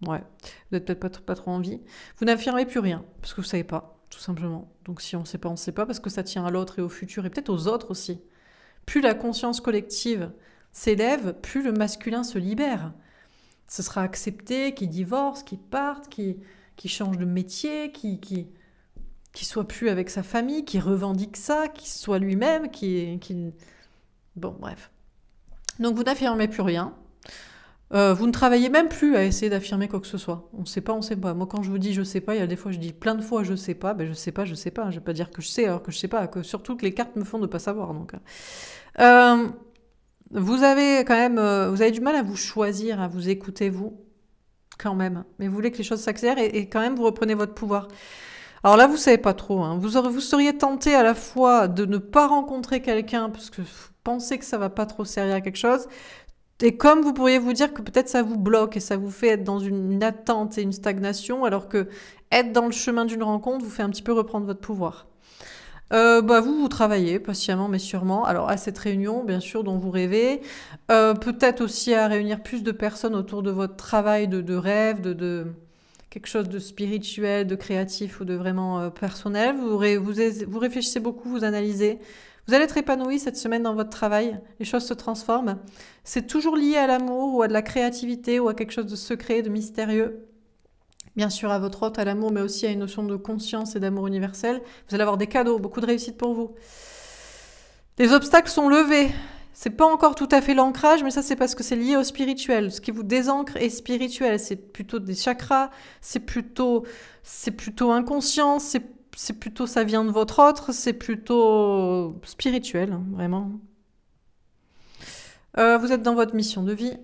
Ouais, vous n'êtes peut-être pas, pas, trop envie. Vous n'affirmez plus rien, parce que vous savez pas, tout simplement. Donc si on ne sait pas, on ne sait pas, parce que ça tient à l'autre et au futur, et peut-être aux autres aussi. Plus la conscience collective s'élève, plus le masculin se libère. Ce sera accepté qu'il divorce, qu'il parte, qu'il qui change de métier, qui qui qui soit plus avec sa famille, qu'il revendique ça, qu'il soit lui-même, qui Bon, bref. Donc vous n'affirmez plus rien. Euh, vous ne travaillez même plus à essayer d'affirmer quoi que ce soit. On ne sait pas, on ne sait pas. Moi, quand je vous dis je ne sais pas, il y a des fois je dis plein de fois je ne sais pas, ben je sais pas, je sais pas. Je vais pas dire que je sais alors que je ne sais pas, que surtout que les cartes me font ne pas savoir. Donc, hein. euh... Vous avez quand même, euh, vous avez du mal à vous choisir, à vous écouter, vous, quand même. Mais vous voulez que les choses s'accélèrent et, quand même vous reprenez votre pouvoir. Alors là, vous savez pas trop. Hein. Vous, vous seriez tenté à la fois de ne pas rencontrer quelqu'un parce que vous pensez que ça va pas trop servir à quelque chose, et comme vous pourriez vous dire que peut-être ça vous bloque et ça vous fait être dans une attente et une stagnation, alors que être dans le chemin d'une rencontre vous fait un petit peu reprendre votre pouvoir. Euh, bah, vous, vous travaillez patiemment mais sûrement. Alors à cette réunion, bien sûr, dont vous rêvez, euh, peut-être aussi à réunir plus de personnes autour de votre travail, de, de rêve, de, quelque chose de spirituel, de créatif ou de vraiment euh, personnel. Vous, vous réfléchissez beaucoup, vous analysez. Vous allez être épanoui cette semaine dans votre travail. Les choses se transforment. C'est toujours lié à l'amour ou à de la créativité ou à quelque chose de secret, de mystérieux bien sûr à votre hôte, à l'amour, mais aussi à une notion de conscience et d'amour universel. Vous allez avoir des cadeaux, beaucoup de réussite pour vous. Les obstacles sont levés. C'est pas encore tout à fait l'ancrage, mais ça c'est parce que c'est lié au spirituel. Ce qui vous désancre est spirituel. C'est plutôt des chakras, c'est plutôt, c'est plutôt inconscient, c'est, plutôt ça vient de votre autre, c'est plutôt spirituel, hein, vraiment. Euh, vous êtes dans votre mission de vie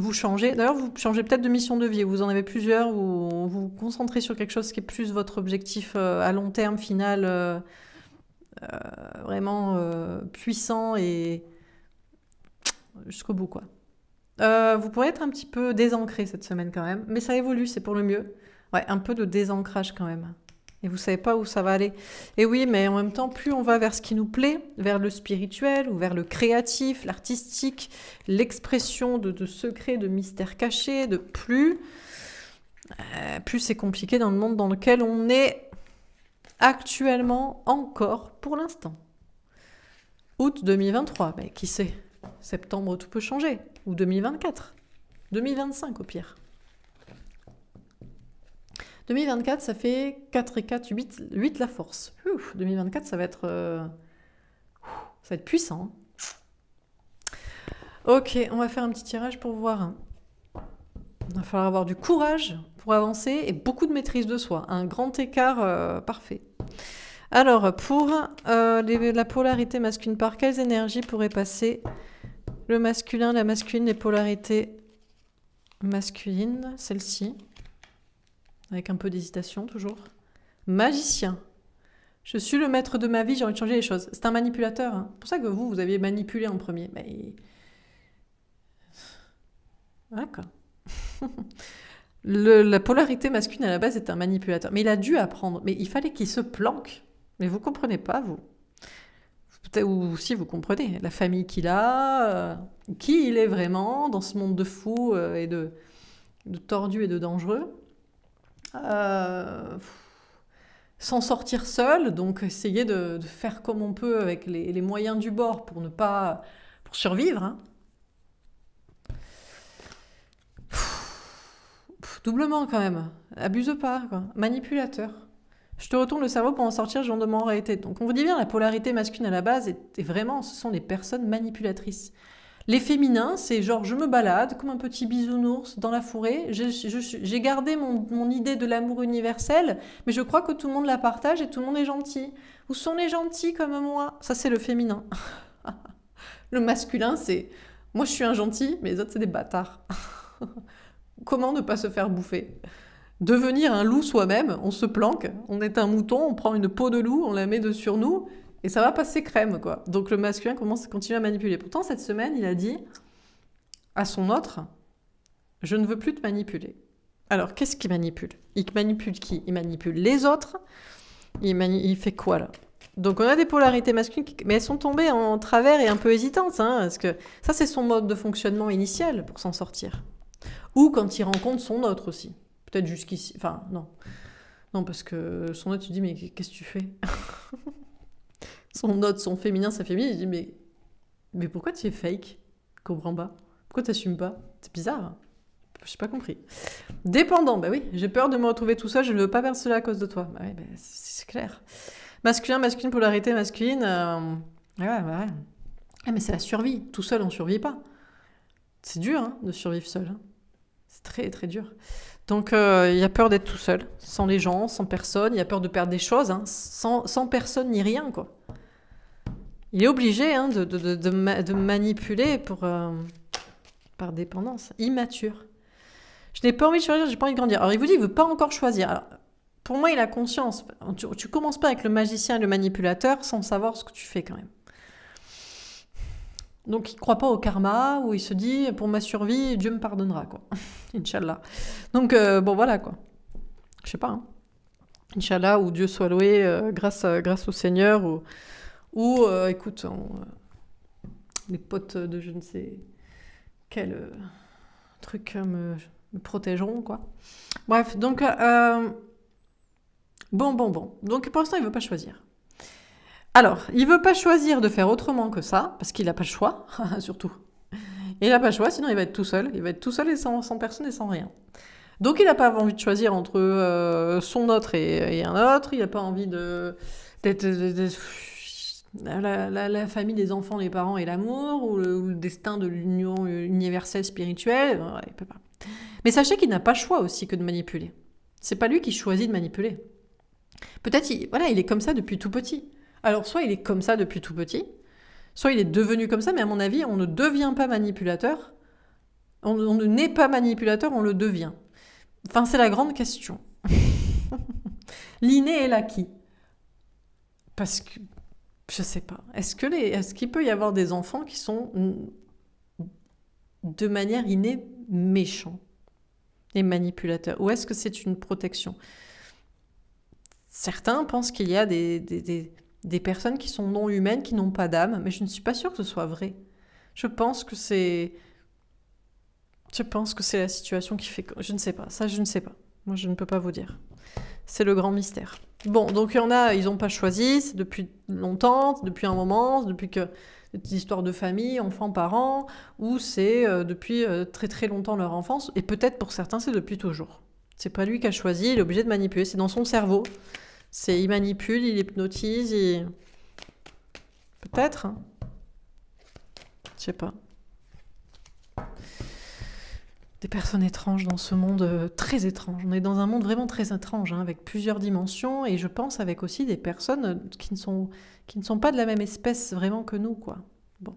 vous changez. D'ailleurs, vous changez peut-être de mission de vie. Vous en avez plusieurs où vous vous concentrez sur quelque chose qui est plus votre objectif euh, à long terme, final, euh, euh, vraiment puissant et jusqu'au bout, quoi. vous pourrez être un petit peu désancré cette semaine quand même, mais ça évolue, c'est pour le mieux. Ouais, un peu de désancrage quand même et vous savez pas où ça va aller. Et oui, mais en même temps, plus on va vers ce qui nous plaît, vers le spirituel ou vers le créatif, l'artistique, l'expression de, secrets, de mystères cachés, de plus, euh, plus c'est compliqué dans le monde dans lequel on est actuellement encore pour l'instant. Août 2023, mais qui sait Septembre, tout peut changer. Ou 2024. 2025 au pire. 2024, ça fait 4 et 4, 8, la force. 2024, ça va être, euh, ça va être puissant. Hein. Ok, on va faire un petit tirage pour voir. Il va falloir avoir du courage pour avancer et beaucoup de maîtrise de soi. Un grand écart euh, parfait. Alors, pour euh, la polarité masculine, par quelles énergies pourrait passer le masculin, la masculine, les polarités masculines, celle-ci avec un peu d'hésitation toujours. Magicien. Je suis le maître de ma vie, j'ai envie de changer les choses. C'est un manipulateur. Hein. C'est pour ça que vous, vous aviez manipulé en premier. Mais... D'accord. la polarité masculine à la base est un manipulateur. Mais il a dû apprendre. Mais il fallait qu'il se planque. Mais vous comprenez pas, vous. Ou si vous comprenez, la famille qu'il a, euh, qui il est vraiment dans ce monde de fous euh, et de, de tordus et de dangereux. Euh, s'en sortir seul, donc essayer de, faire comme on peut avec les, moyens du bord pour ne pas pour survivre. Hein. doublement quand même. Abuse pas, Manipulateur. Je te retourne le cerveau pour en sortir, j'en demande en réalité. Donc on vous dit bien, la polarité masculine à la base vraiment, ce sont des personnes manipulatrices. Les féminins, c'est genre je me balade comme un petit bisounours dans la forêt. J'ai gardé mon, idée de l'amour universel, mais je crois que tout le monde la partage et tout le monde est gentil. Où sont les gentils comme moi Ça, c'est le féminin. le masculin, c'est moi je suis un gentil, mais les autres, c'est des bâtards. Comment ne pas se faire bouffer Devenir un loup soi-même, on se planque, on est un mouton, on prend une peau de loup, on la met de sur nous, et ça va passer crème, quoi. Donc le masculin commence, continue à manipuler. Pourtant, cette semaine, il a dit à son autre Je ne veux plus te manipuler. Alors, qu'est-ce qu'il manipule Il manipule qui Il manipule les autres. Il, il fait quoi, là donc on a des polarités masculines, mais elles sont tombées en travers et un peu hésitantes, hein, parce que ça c'est son mode de fonctionnement initial pour s'en sortir. Ou quand il rencontre son autre aussi. Peut-être jusqu'ici, enfin non. Non, parce que son autre, tu dis, mais qu'est-ce que tu fais son note son féminin, sa féminine. il mais, mais pourquoi tu es fake comprends pas. Pourquoi t'assumes pas C'est bizarre. Hein. Je n'ai pas compris. Dépendant, bah oui, j'ai peur de me retrouver tout seul, je ne veux pas perdre cela à cause de toi. Bah bah, c'est clair. Masculin, masculine, polarité masculine. Euh, ouais, ouais, ah, mais c'est la survie. Tout seul, on survit pas. C'est dur hein, de survivre seul. Hein. C'est très, très dur. Donc, euh, il y a peur d'être tout seul, sans les gens, sans personne. Il y a peur de perdre des choses, sans, sans personne ni rien, quoi il est obligé hein, de, manipuler pour, euh, par dépendance. Immature. Je n'ai pas envie de choisir, j'ai pas envie de grandir. Alors il vous dit, il veut pas encore choisir. pour moi, il a conscience. Tu, commences pas avec le magicien et le manipulateur sans savoir ce que tu fais quand même. Donc il croit pas au karma ou il se dit pour ma survie Dieu me pardonnera quoi. Inch'Allah. Donc euh, bon voilà quoi. Je sais pas. Hein. Inch'Allah ou Dieu soit loué euh, grâce, grâce au Seigneur ou ou, euh, écoute, les euh, potes de je ne sais quel euh, truc me, protégeront, quoi. Bref, donc... bon, bon, bon. Donc pour l'instant, il veut pas choisir. Alors, il veut pas choisir de faire autrement que ça, parce qu'il n'a pas le choix, surtout. Il n'a pas le choix, sinon il va être tout seul. Il va être tout seul et sans, personne et sans rien. Donc il n'a pas envie de choisir entre son autre et, un autre. Il n'a pas envie de... d'être la, famille des enfants, les parents et l'amour, ou, le, destin de l'union euh, universelle spirituelle, euh, Mais sachez qu'il n'a pas choix aussi que de manipuler. C'est pas lui qui choisit de manipuler. Peut-être, voilà, il est comme ça depuis tout petit. Alors, soit il est comme ça depuis tout petit, soit il est devenu comme ça, mais à mon avis, on ne devient pas manipulateur. On, ne n'est pas manipulateur, on le devient. Enfin, c'est la grande question. L'inné est l'acquis. Parce que, je sais pas. Est-ce que les, est-ce qu'il peut y avoir des enfants qui sont de manière innée méchants et manipulateurs Ou est-ce que c'est une protection Certains pensent qu'il y a des, des, des, des, personnes qui sont non humaines, qui n'ont pas d'âme, mais je ne suis pas sûre que ce soit vrai. Je pense que c'est. Je pense que c'est la situation qui fait. Je ne sais pas. Ça, je ne sais pas. Moi, je ne peux pas vous dire. C'est le grand mystère. Bon, donc il y en a, ils n'ont pas choisi, c'est depuis longtemps, depuis un moment, depuis que des histoires de famille, enfants, parents, ou c'est euh, depuis euh, très très longtemps leur enfance, et peut-être pour certains c'est depuis toujours. C'est pas lui qui a choisi, il est obligé de manipuler, c'est dans son cerveau. C'est il manipule, il hypnotise, il... peut-être. Hein. Je sais pas des personnes étranges dans ce monde euh, très étrange. On est dans un monde vraiment très étrange, hein, avec plusieurs dimensions, et je pense avec aussi des personnes euh, qui ne sont, qui ne sont pas de la même espèce vraiment que nous, quoi. Bon.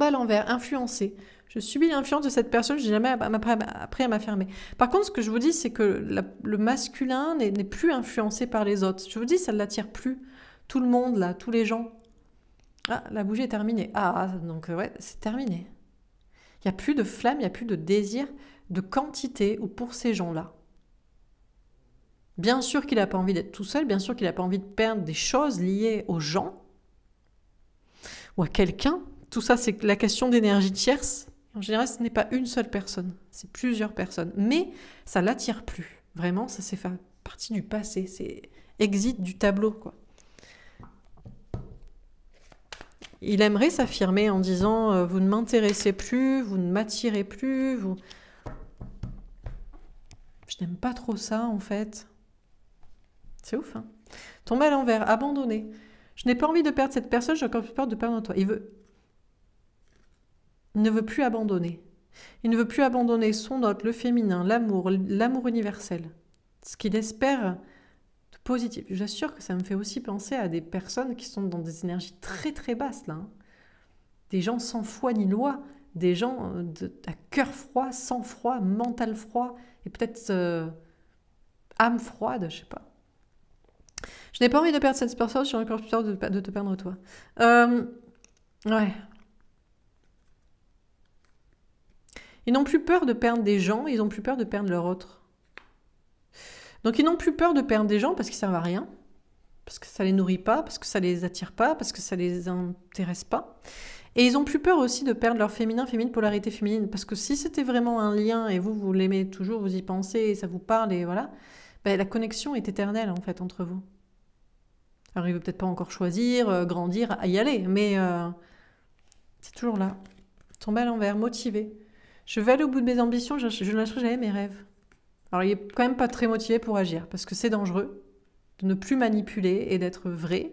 à l'envers, Influencé. Je subis l'influence de cette personne, je n'ai jamais appris à m'affirmer. Par contre, ce que je vous dis, c'est que le masculin n'est plus influencé par les autres. Je vous dis, ça ne l'attire plus. Tout le monde, là, tous les gens. Ah, la bougie est terminée. Ah, donc ouais, c'est terminé. Il n'y a plus de flamme, il n'y a plus de désir de quantité ou pour ces gens-là. Bien sûr qu'il n'a pas envie d'être tout seul, bien sûr qu'il n'a pas envie de perdre des choses liées aux gens ou à quelqu'un. Tout ça, c'est la question d'énergie tierce. En général, ce n'est pas une seule personne, c'est plusieurs personnes. Mais ça l'attire plus. Vraiment, ça fait partie du passé, c'est exit du tableau. quoi. il aimerait s'affirmer en disant euh, Vous ne m'intéressez plus, vous ne m'attirez plus, vous. Je n'aime pas trop ça en fait. C'est ouf, hein Tomber à l'envers, abandonner. Je n'ai pas envie de perdre cette personne, j'ai encore plus peur de perdre toi. Il veut. ne veut plus abandonner. Il ne veut plus abandonner son autre, le féminin, l'amour, l'amour universel. Ce qu'il espère, positive. Je que ça me fait aussi penser à des personnes qui sont dans des énergies très très basses là. Hein. Des gens sans foi ni loi, des gens euh, de, à cœur froid, sang froid, mental froid et peut-être euh, âme froide, je sais pas. Je n'ai pas envie de perdre cette personne, je suis encore plus peur de, te perdre toi. Euh, ouais. Ils n'ont plus peur de perdre des gens, ils ont plus peur de perdre leur autre. Donc ils n'ont plus peur de perdre des gens parce qu'ils servent à rien, parce que ça ne les nourrit pas, parce que ça ne les attire pas, parce que ça ne les intéresse pas. Et ils ont plus peur aussi de perdre leur féminin, féminine, polarité féminine, parce que si c'était vraiment un lien et vous vous l'aimez toujours, vous y pensez, ça vous parle et voilà, ben, la connexion est éternelle en fait entre vous. Alors il veut peut-être pas encore choisir, euh, grandir, y aller, mais euh, c'est toujours là. Tomber à l'envers, motivé. Je vais aller au bout de mes ambitions, je, je ne lâcherai jamais mes rêves. Alors il n'est quand même pas très motivé pour agir, parce que c'est dangereux de ne plus manipuler et d'être vrai.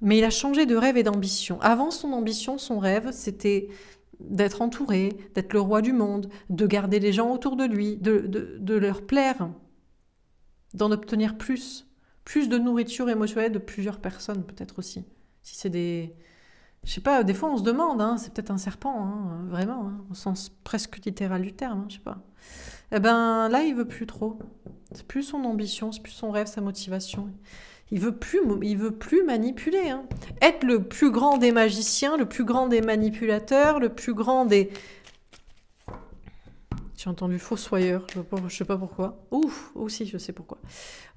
Mais il a changé de rêve et d'ambition. Avant son ambition, son rêve, c'était d'être entouré, d'être le roi du monde, de garder les gens autour de lui, de, de leur plaire, d'en obtenir plus, plus de nourriture émotionnelle de plusieurs personnes peut-être aussi, si c'est des, je sais pas, des fois on se demande, hein, c'est peut-être un serpent, hein, vraiment, hein, au sens presque littéral du terme, je sais pas. Eh ben là, il veut plus trop. C'est plus son ambition, c'est plus son rêve, sa motivation. Il veut plus, il veut plus manipuler. Être le plus grand des magiciens, le plus grand des manipulateurs, le plus grand des. J'ai entendu fossoyeur, je sais pas pourquoi. Ou aussi, je sais pourquoi.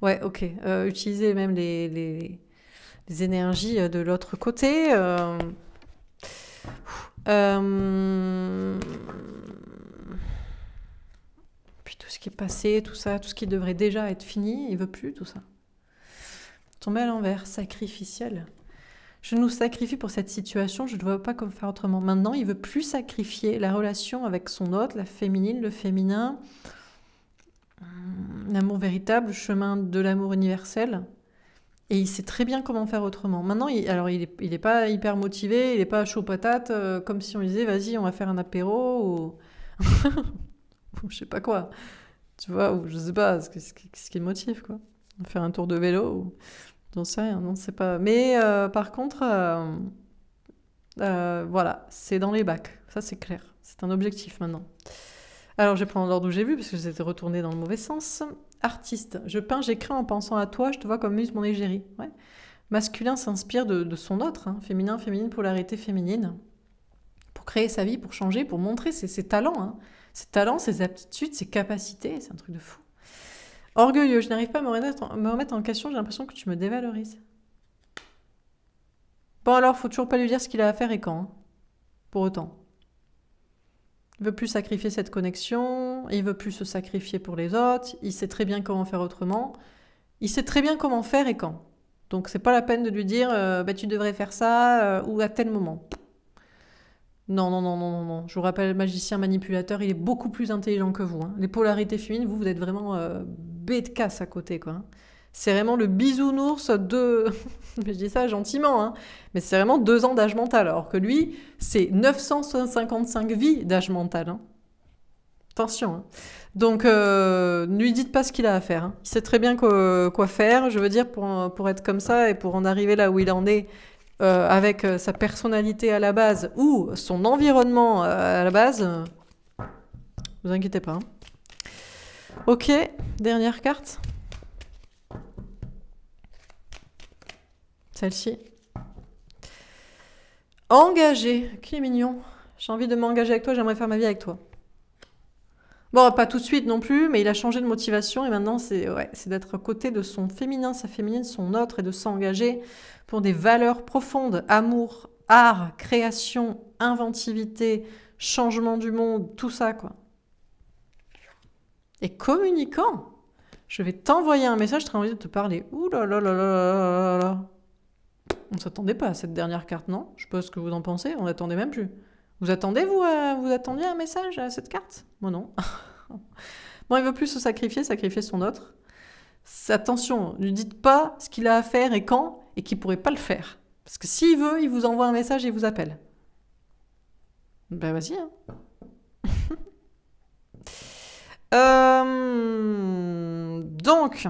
Ouais, ok. Euh, utiliser même les les énergies euh, de l'autre côté. Euh, euh, puis tout ce qui est passé, tout ça, tout ce qui devrait déjà être fini, il veut plus tout ça. Tomber à l'envers, sacrificiel. Je nous sacrifie pour cette situation, je ne vois pas comment faire autrement. Maintenant, il veut plus sacrifier la relation avec son autre, la féminine, le féminin, hum, l'amour véritable, le chemin de l'amour universel. Et il sait très bien comment faire autrement. Maintenant, il, alors il n'est est pas hyper motivé, il n'est pas chaud patate, euh, comme si on disait vas-y, on va faire un apéro ou. ou je sais pas quoi. Tu vois, ou je sais pas, ce, qui le motive, quoi. Faire un tour de vélo ou. J'en sais rien, non, pas. Mais euh, par contre, euh, voilà, c'est dans les bacs. Ça, c'est clair. C'est un objectif maintenant. Alors, je vais prendre l'ordre où j'ai vu, parce que j'étais retournée dans le mauvais sens artiste. Je peins, j'écris en pensant à toi, je te vois comme muse mon égérie. Masculin s'inspire de, son autre, hein. féminin, féminine, l'arrêter féminine, pour créer sa vie, pour changer, pour montrer ses, talents, hein. ses talents, ses aptitudes, ses capacités, c'est un truc de fou. Orgueilleux, je n'arrive pas à me remettre, en, question, j'ai l'impression que tu me dévalorises. Bon alors, faut toujours pas lui dire ce qu'il a à faire et quand, hein. pour autant. Il veut plus sacrifier cette connexion, il veut plus se sacrifier pour les autres, il sait très bien comment faire autrement, il sait très bien comment faire et quand. Donc c'est pas la peine de lui dire euh, bah, tu devrais faire ça euh, ou à tel moment. Non, non, non, non, non, non. Je vous rappelle, le magicien manipulateur, il est beaucoup plus intelligent que vous. Hein. Les polarités féminines, vous, vous êtes vraiment euh, bête de casse à côté, quoi. Hein c'est vraiment le bisounours de. je dis ça gentiment, hein, mais c'est vraiment deux ans d'âge mental, alors que lui, c'est 955 vies d'âge mental. Hein. Attention. Hein. Donc, euh, ne lui dites pas ce qu'il a à faire. Hein. Il sait très bien quoi, faire. Je veux dire, pour, être comme ça et pour en arriver là où il en est, euh, avec euh, sa personnalité à la base ou son environnement à la base, ne vous inquiétez pas. Hein. Ok, dernière carte. celle-ci. Engagé. Qui est mignon. J'ai envie de m'engager avec toi, j'aimerais faire ma vie avec toi. Bon, pas tout de suite non plus, mais il a changé de motivation et maintenant c'est d'être côté de son féminin, sa féminine, son autre et de s'engager pour des valeurs profondes, amour, art, création, inventivité, changement du monde, tout ça quoi. Et communiquant, je vais t'envoyer un message, très envie de te parler. Ouh là là là là là. On ne s'attendait pas à cette dernière carte, non Je sais pas ce que vous en pensez, on n'attendait même plus. Vous attendez, vous, vous attendiez un message à cette carte Moi non. bon, il veut plus se sacrifier, sacrifier son autre. Attention, ne lui dites pas ce qu'il a à faire et quand, et qu'il pourrait pas le faire. Parce que s'il veut, il vous envoie un message et il vous appelle. Ben vas-y. Hein. Euh, donc...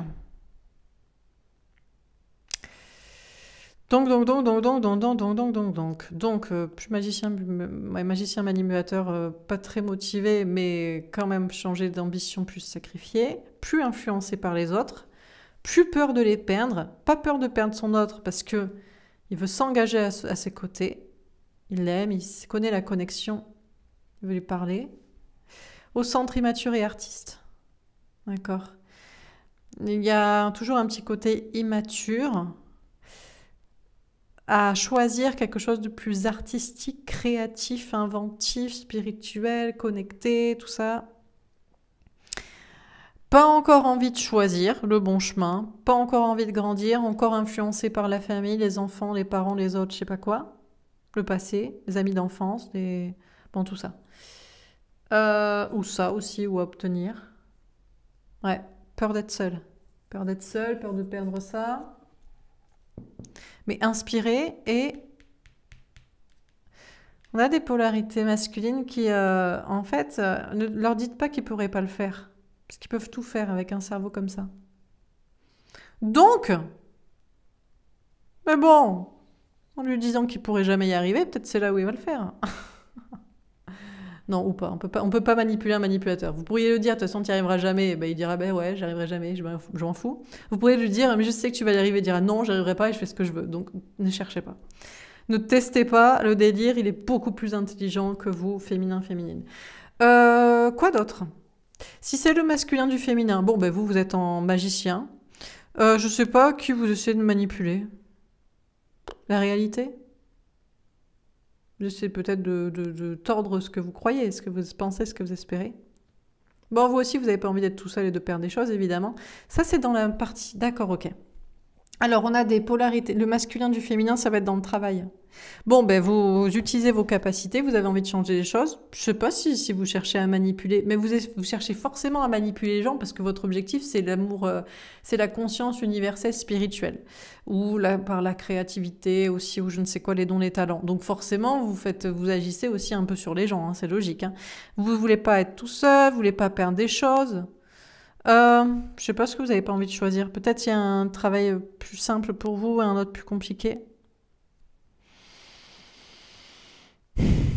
Donc, donc, donc, donc, donc, donc, donc, donc, donc, donc, donc, donc, euh, je magicien, magicien manipulateur, euh, pas très motivé, mais quand même changé d'ambition, plus sacrifié, plus influencé par les autres, plus peur de les perdre, pas peur de perdre son autre parce que il veut s'engager à, à, ses côtés, il l'aime, il connaît la connexion, il veut lui parler. Au centre immature et artiste, d'accord. Il y a toujours un petit côté immature à choisir quelque chose de plus artistique, créatif, inventif, spirituel, connecté, tout ça. Pas encore envie de choisir le bon chemin, pas encore envie de grandir, encore influencé par la famille, les enfants, les parents, les autres, je sais pas quoi, le passé, les amis d'enfance, bon tout ça. Euh, ou ça aussi, ou obtenir. Ouais, peur d'être seul. Peur d'être seul, peur de perdre ça. Mais inspirer et on a des polarités masculines qui, euh, en fait, euh, ne leur dites pas qu'ils ne pourraient pas le faire. Parce qu'ils peuvent tout faire avec un cerveau comme ça. Donc, mais bon, en lui disant qu'il pourrait jamais y arriver, peut-être c'est là où il va le faire. Non, ou pas. On peut pas, on peut pas manipuler un manipulateur. Vous pourriez le dire, de toute façon, tu n'y arriveras jamais. Ben, il dira, ben ouais, j'arriverai jamais, je m'en fous. Vous pourriez lui dire, mais je sais que tu vas y arriver. Il dira, non, j'arriverai pas et je fais ce que je veux. Donc, ne cherchez pas. Ne testez pas le délire, il est beaucoup plus intelligent que vous, féminin, féminine. Euh, quoi d'autre Si c'est le masculin du féminin, bon, ben vous, vous êtes en magicien. Euh, je sais pas qui vous essayez de manipuler. La réalité c'est peut-être de, tordre ce que vous croyez, ce que vous pensez, ce que vous espérez. Bon, vous aussi, vous n'avez pas envie d'être tout seul et de perdre des choses, évidemment. Ça, c'est dans la partie... D'accord, ok. Alors, on a des polarités. Le masculin du féminin, ça va être dans le travail. Bon, ben, vous, utilisez vos capacités, vous avez envie de changer les choses. Je sais pas si, vous cherchez à manipuler, mais vous, cherchez forcément à manipuler les gens parce que votre objectif, c'est l'amour, euh, c'est la conscience universelle spirituelle. Ou par la créativité aussi, ou je ne sais quoi, les dons, les talents. Donc, forcément, vous faites, vous agissez aussi un peu sur les gens, hein, c'est logique. Vous hein. Vous voulez pas être tout seul, vous voulez pas perdre des choses. Euh, je sais pas ce que vous avez pas envie de choisir. Peut-être il y a un travail plus simple pour vous et un autre plus compliqué.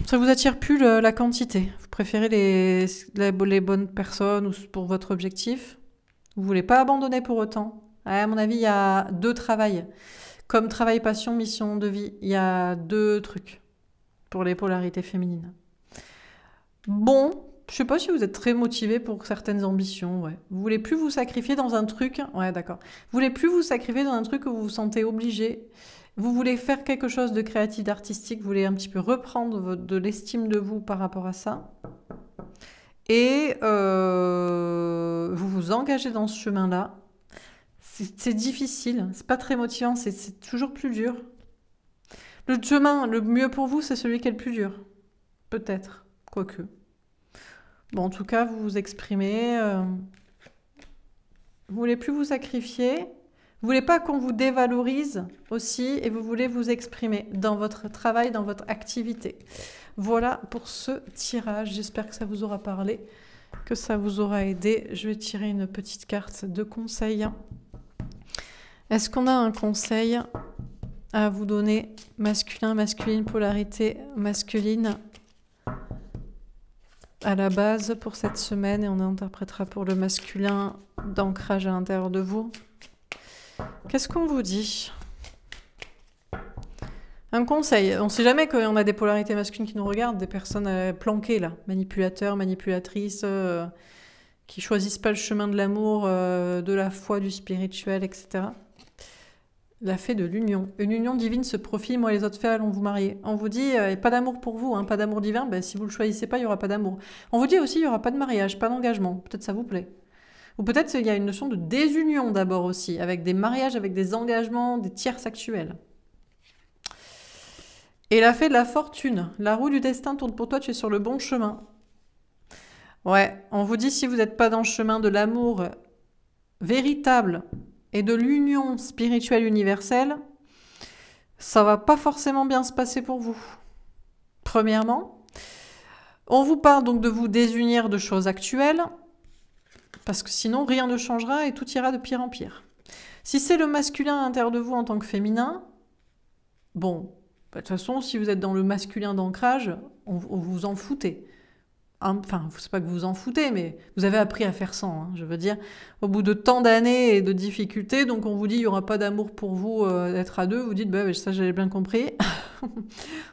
Ça vous attire plus la quantité. Vous préférez les, les, bonnes personnes pour votre objectif. Vous voulez pas abandonner pour autant. À mon avis, il y a deux travails. Comme travail, passion, mission de vie, il y a deux trucs pour les polarités féminines. Bon, je sais pas si vous êtes très motivé pour certaines ambitions, ouais. Vous voulez plus vous sacrifier dans un truc, hein, ouais, d'accord. Vous voulez plus vous sacrifier dans un truc où vous vous sentez obligé. Vous voulez faire quelque chose de créatif, d'artistique, vous voulez un petit peu reprendre de l'estime de vous par rapport à ça. Et euh, vous vous engagez dans ce chemin-là. C'est difficile, hein, c'est pas très motivant, c'est toujours plus dur. Le chemin le mieux pour vous, c'est celui qui est le plus dur. Peut-être, quoique. Bon, en tout cas, vous vous exprimez. Euh, vous ne voulez plus vous sacrifier. Vous voulez pas qu'on vous dévalorise aussi et vous voulez vous exprimer dans votre travail, dans votre activité. Voilà pour ce tirage. J'espère que ça vous aura parlé, que ça vous aura aidé. Je vais tirer une petite carte de conseil. Est-ce qu'on a un conseil à vous donner masculin, masculine, polarité masculine à la base pour cette semaine et on interprétera pour le masculin d'ancrage à l'intérieur de vous. Qu'est-ce qu'on vous dit Un conseil. On ne sait jamais qu'on a des polarités masculines qui nous regardent, des personnes euh, planquées là, manipulateurs, manipulatrices, euh, qui choisissent pas le chemin de l'amour, euh, de la foi, du spirituel, etc. La fée de l'union. Une union divine se profile, moi et les autres fées allons vous marier. On vous dit, euh, et pas d'amour pour vous, hein, pas d'amour divin, ben, si vous le choisissez pas, il n'y aura pas d'amour. On vous dit aussi, il n'y aura pas de mariage, pas d'engagement. Peut-être ça vous plaît. Ou peut-être il y a une notion de désunion d'abord aussi, avec des mariages, avec des engagements, des tiers sexuels. Et la fée de la fortune. La roue du destin tourne pour toi, tu es sur le bon chemin. Ouais, on vous dit si vous n'êtes pas dans le chemin de l'amour euh, véritable, et de l'union spirituelle universelle, ça va pas forcément bien se passer pour vous. Premièrement, on vous parle donc de vous désunir de choses actuelles, parce que sinon rien ne changera et tout ira de pire en pire. Si c'est le masculin à l'intérieur de vous en tant que féminin, bon, bah, de toute façon, si vous êtes dans le masculin d'ancrage, on, vous en foutez enfin, c'est pas que vous en foutez, mais vous avez appris à faire sans. Hein, je veux dire, au bout de tant d'années et de difficultés, donc on vous dit il y aura pas d'amour pour vous euh, d'être à deux. Vous dites bah, ça j'avais bien compris.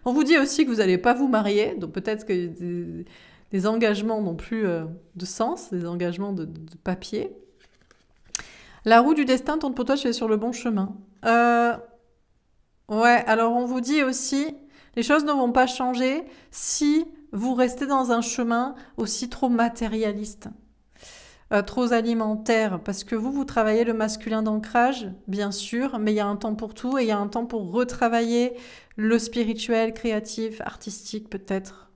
on vous dit aussi que vous n'allez pas vous marier, donc peut-être que des, engagements n'ont plus euh, de sens, des engagements de, papier. La roue du destin tourne pour toi, tu es sur le bon chemin. Euh, ouais, alors on vous dit aussi, les choses ne vont pas changer si vous restez dans un chemin aussi trop matérialiste, euh, trop alimentaire, parce que vous, vous travaillez le masculin d'ancrage, bien sûr, mais il y a un temps pour tout et il y a un temps pour retravailler le spirituel, créatif, artistique peut-être.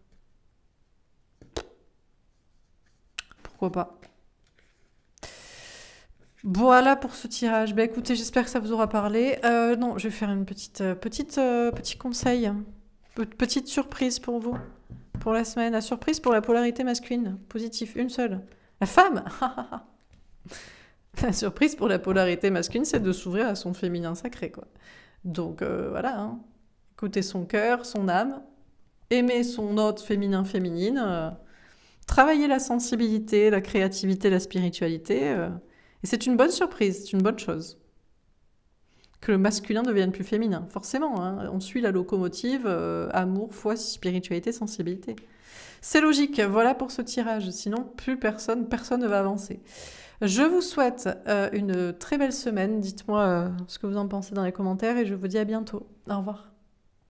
Pourquoi pas voilà pour ce tirage. Ben, écoutez, j'espère que ça vous aura parlé. Euh, non, je vais faire une petite, euh, petite, petit conseil, hein. petite surprise pour vous pour la semaine. La surprise pour la polarité masculine. Positif, une seule. La femme La surprise pour la polarité masculine, c'est de s'ouvrir à son féminin sacré, quoi. Donc euh, voilà, hein. écouter son cœur, son âme, aimer son autre féminin féminine, euh, travailler la sensibilité, la créativité, la spiritualité. Euh. et c'est une bonne surprise, c'est une bonne chose que le masculin devienne plus féminin. Forcément, hein. on suit la locomotive euh, amour, foi, spiritualité, sensibilité. C'est logique, voilà pour ce tirage, sinon plus personne, personne ne va avancer. Je vous souhaite euh, une très belle semaine, dites-moi euh, ce que vous en pensez dans les commentaires et je vous dis à bientôt. Au revoir.